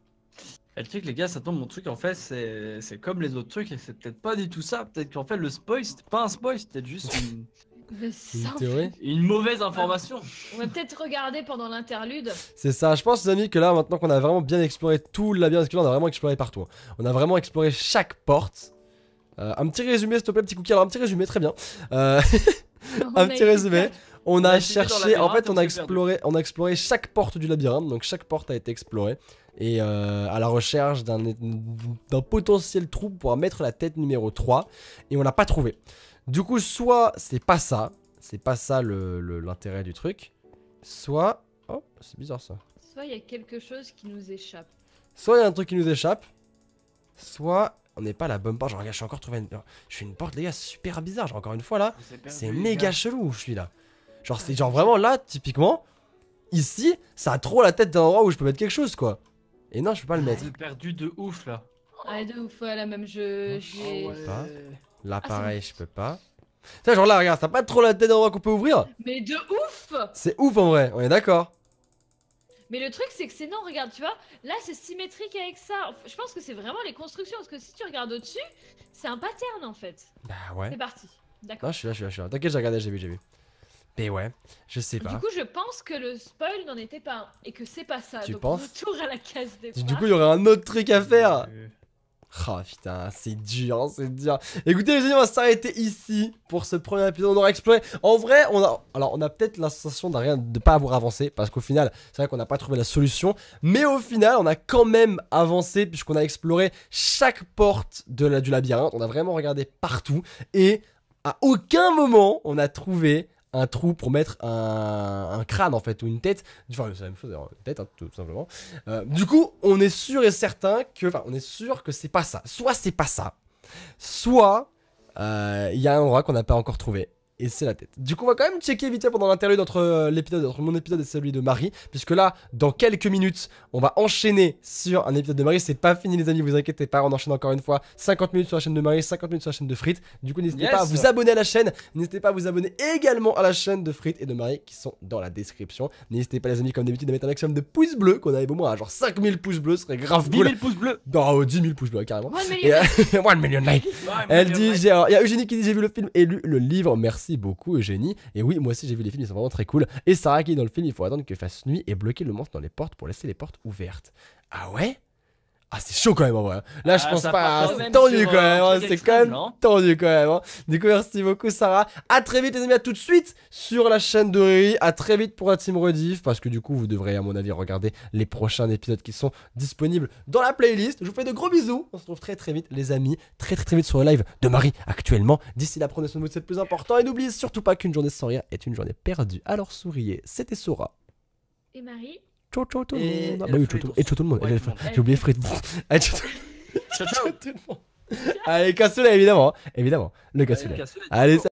Et le truc, les gars, ça tombe. Mon truc, en fait, c'est c'est comme les autres trucs et c'est peut-être pas du tout ça. Peut-être qu'en fait, le spoil, c'était pas un spoil, c'était juste une, [laughs] Une théorie une mauvaise information. On va peut-être regarder pendant l'interlude. C'est ça, je pense les amis que là maintenant qu'on a vraiment bien exploré tout le labyrinthe, on a vraiment exploré partout. Hein. On a vraiment exploré chaque porte. Euh, un petit résumé, s'il te plaît, petit cookie. Alors, un petit résumé, très bien. Euh, [laughs] un petit résumé. On, a, cherché, en fait, on a exploré, on a exploré chaque porte du labyrinthe, donc chaque porte a été explorée et euh, à la recherche d'un potentiel trou pour mettre la tête numéro 3 et on l'a pas trouvé. Du coup, soit c'est pas ça, c'est pas ça l'intérêt le, du truc, soit oh, c'est bizarre ça. Soit il y a quelque chose qui nous échappe. Soit il y a un truc qui nous échappe, soit on n'est pas la bonne porte. Genre, regarde, je suis encore trouvé une... Je suis une porte, les gars, super bizarre. Genre, encore une fois, là, c'est méga chelou où je suis là. Genre, c'est ah, genre vraiment là, typiquement, ici, ça a trop la tête d'un endroit où je peux mettre quelque chose, quoi. Et non, je peux pas le ah, mettre. J'ai perdu de ouf, là. Ah, de ouf, ouais, là, même, je. Oh, L'appareil, ah, je peux pas. Ça, genre là, regarde, ça a pas trop la tête d'un endroit qu'on peut ouvrir. Mais de ouf C'est ouf en vrai, on est d'accord. Mais le truc, c'est que c'est non, regarde, tu vois, là, c'est symétrique avec ça. Je pense que c'est vraiment les constructions, parce que si tu regardes au-dessus, c'est un pattern en fait. Bah ouais. C'est parti. D'accord. Non, je suis là, je suis là, je suis là. T'inquiète, j'ai regardé, j'ai vu, j'ai vu. Mais ouais, je sais pas. Du coup, je pense que le spoil n'en était pas un et que c'est pas ça. Tu Donc, penses retour à la case Du coup, il y aurait un autre truc à faire. Euh, Oh [laughs] putain, c'est dur, hein, c'est dur. Écoutez les amis, on va s'arrêter ici pour ce premier épisode. On aura exploré. En vrai, on a, alors on a peut-être l'impression sensation de ne pas avoir avancé parce qu'au final, c'est vrai qu'on n'a pas trouvé la solution, mais au final, on a quand même avancé puisqu'on a exploré chaque porte de la, du labyrinthe. On a vraiment regardé partout et à aucun moment on a trouvé un trou pour mettre un, crâne en fait ou une tête enfin c'est la même chose tête hein, tout, simplement euh, du coup on est sûr et certain que enfin on est sûr que c'est pas ça soit c'est pas ça soit euh, il y a un endroit qu'on n'a pas encore trouvé et c'est la tête. Du coup, on va quand même checker vite pendant l'interview entre euh, l'épisode, entre mon épisode et celui de Marie, puisque là, dans quelques minutes, on va enchaîner sur un épisode de Marie. C'est pas fini, les amis, vous inquiétez pas, on enchaîne encore une fois 50 minutes sur la chaîne de Marie, 50 minutes sur la chaîne de Frites. Du coup, n'hésitez pas à vous abonner à la chaîne, n'hésitez pas à vous abonner également à la chaîne de Frites et de Marie qui sont dans la description. N'hésitez pas, les amis, comme d'habitude, à mettre un maximum de pouces bleus, qu'on arrive au moins à genre 5000 pouces bleus, ce serait grave 10 cool. 000 pouces bleus. Non, pouces bleus, carrément. 1 [laughs] million, likes Elle dit, il y a Eugénie qui dit, j'ai vu le film et lu le livre, merci beaucoup, Eugénie. Et oui, moi aussi, j'ai vu les films, ils sont vraiment très cool. Et Sarah qui dans le film, il faut attendre que fasse nuit et bloquer le monstre dans les portes pour laisser les portes ouvertes. Ah ouais ah, c'est chaud quand même en vrai. Là, je ah, pense pas. Hein. Euh, hein, c'est tendu, quand même. C'est quand même tendu quand même. Du coup, merci beaucoup, Sarah. À très vite, les amis. À tout de suite sur la chaîne de Riri. À très vite pour la team Rediff. Parce que du coup, vous devrez, à mon avis, regarder les prochains épisodes qui sont disponibles dans la playlist. Je vous fais de gros bisous. On se retrouve très très vite, les amis. Très très très vite sur le live de Marie actuellement. D'ici là, prenez soin de vous, c'est le plus important. Et n'oubliez surtout pas qu'une journée sans rire est une journée perdue. Alors souriez. C'était Sora. Et Marie. Ciao, ciao tout le monde. tout, et tout le monde. J'ai oublié Fred. [laughs] [laughs] Allez, ciao, tout le monde. Allez, cassoulet évidemment. Évidemment, le cassoulet Allez, ça.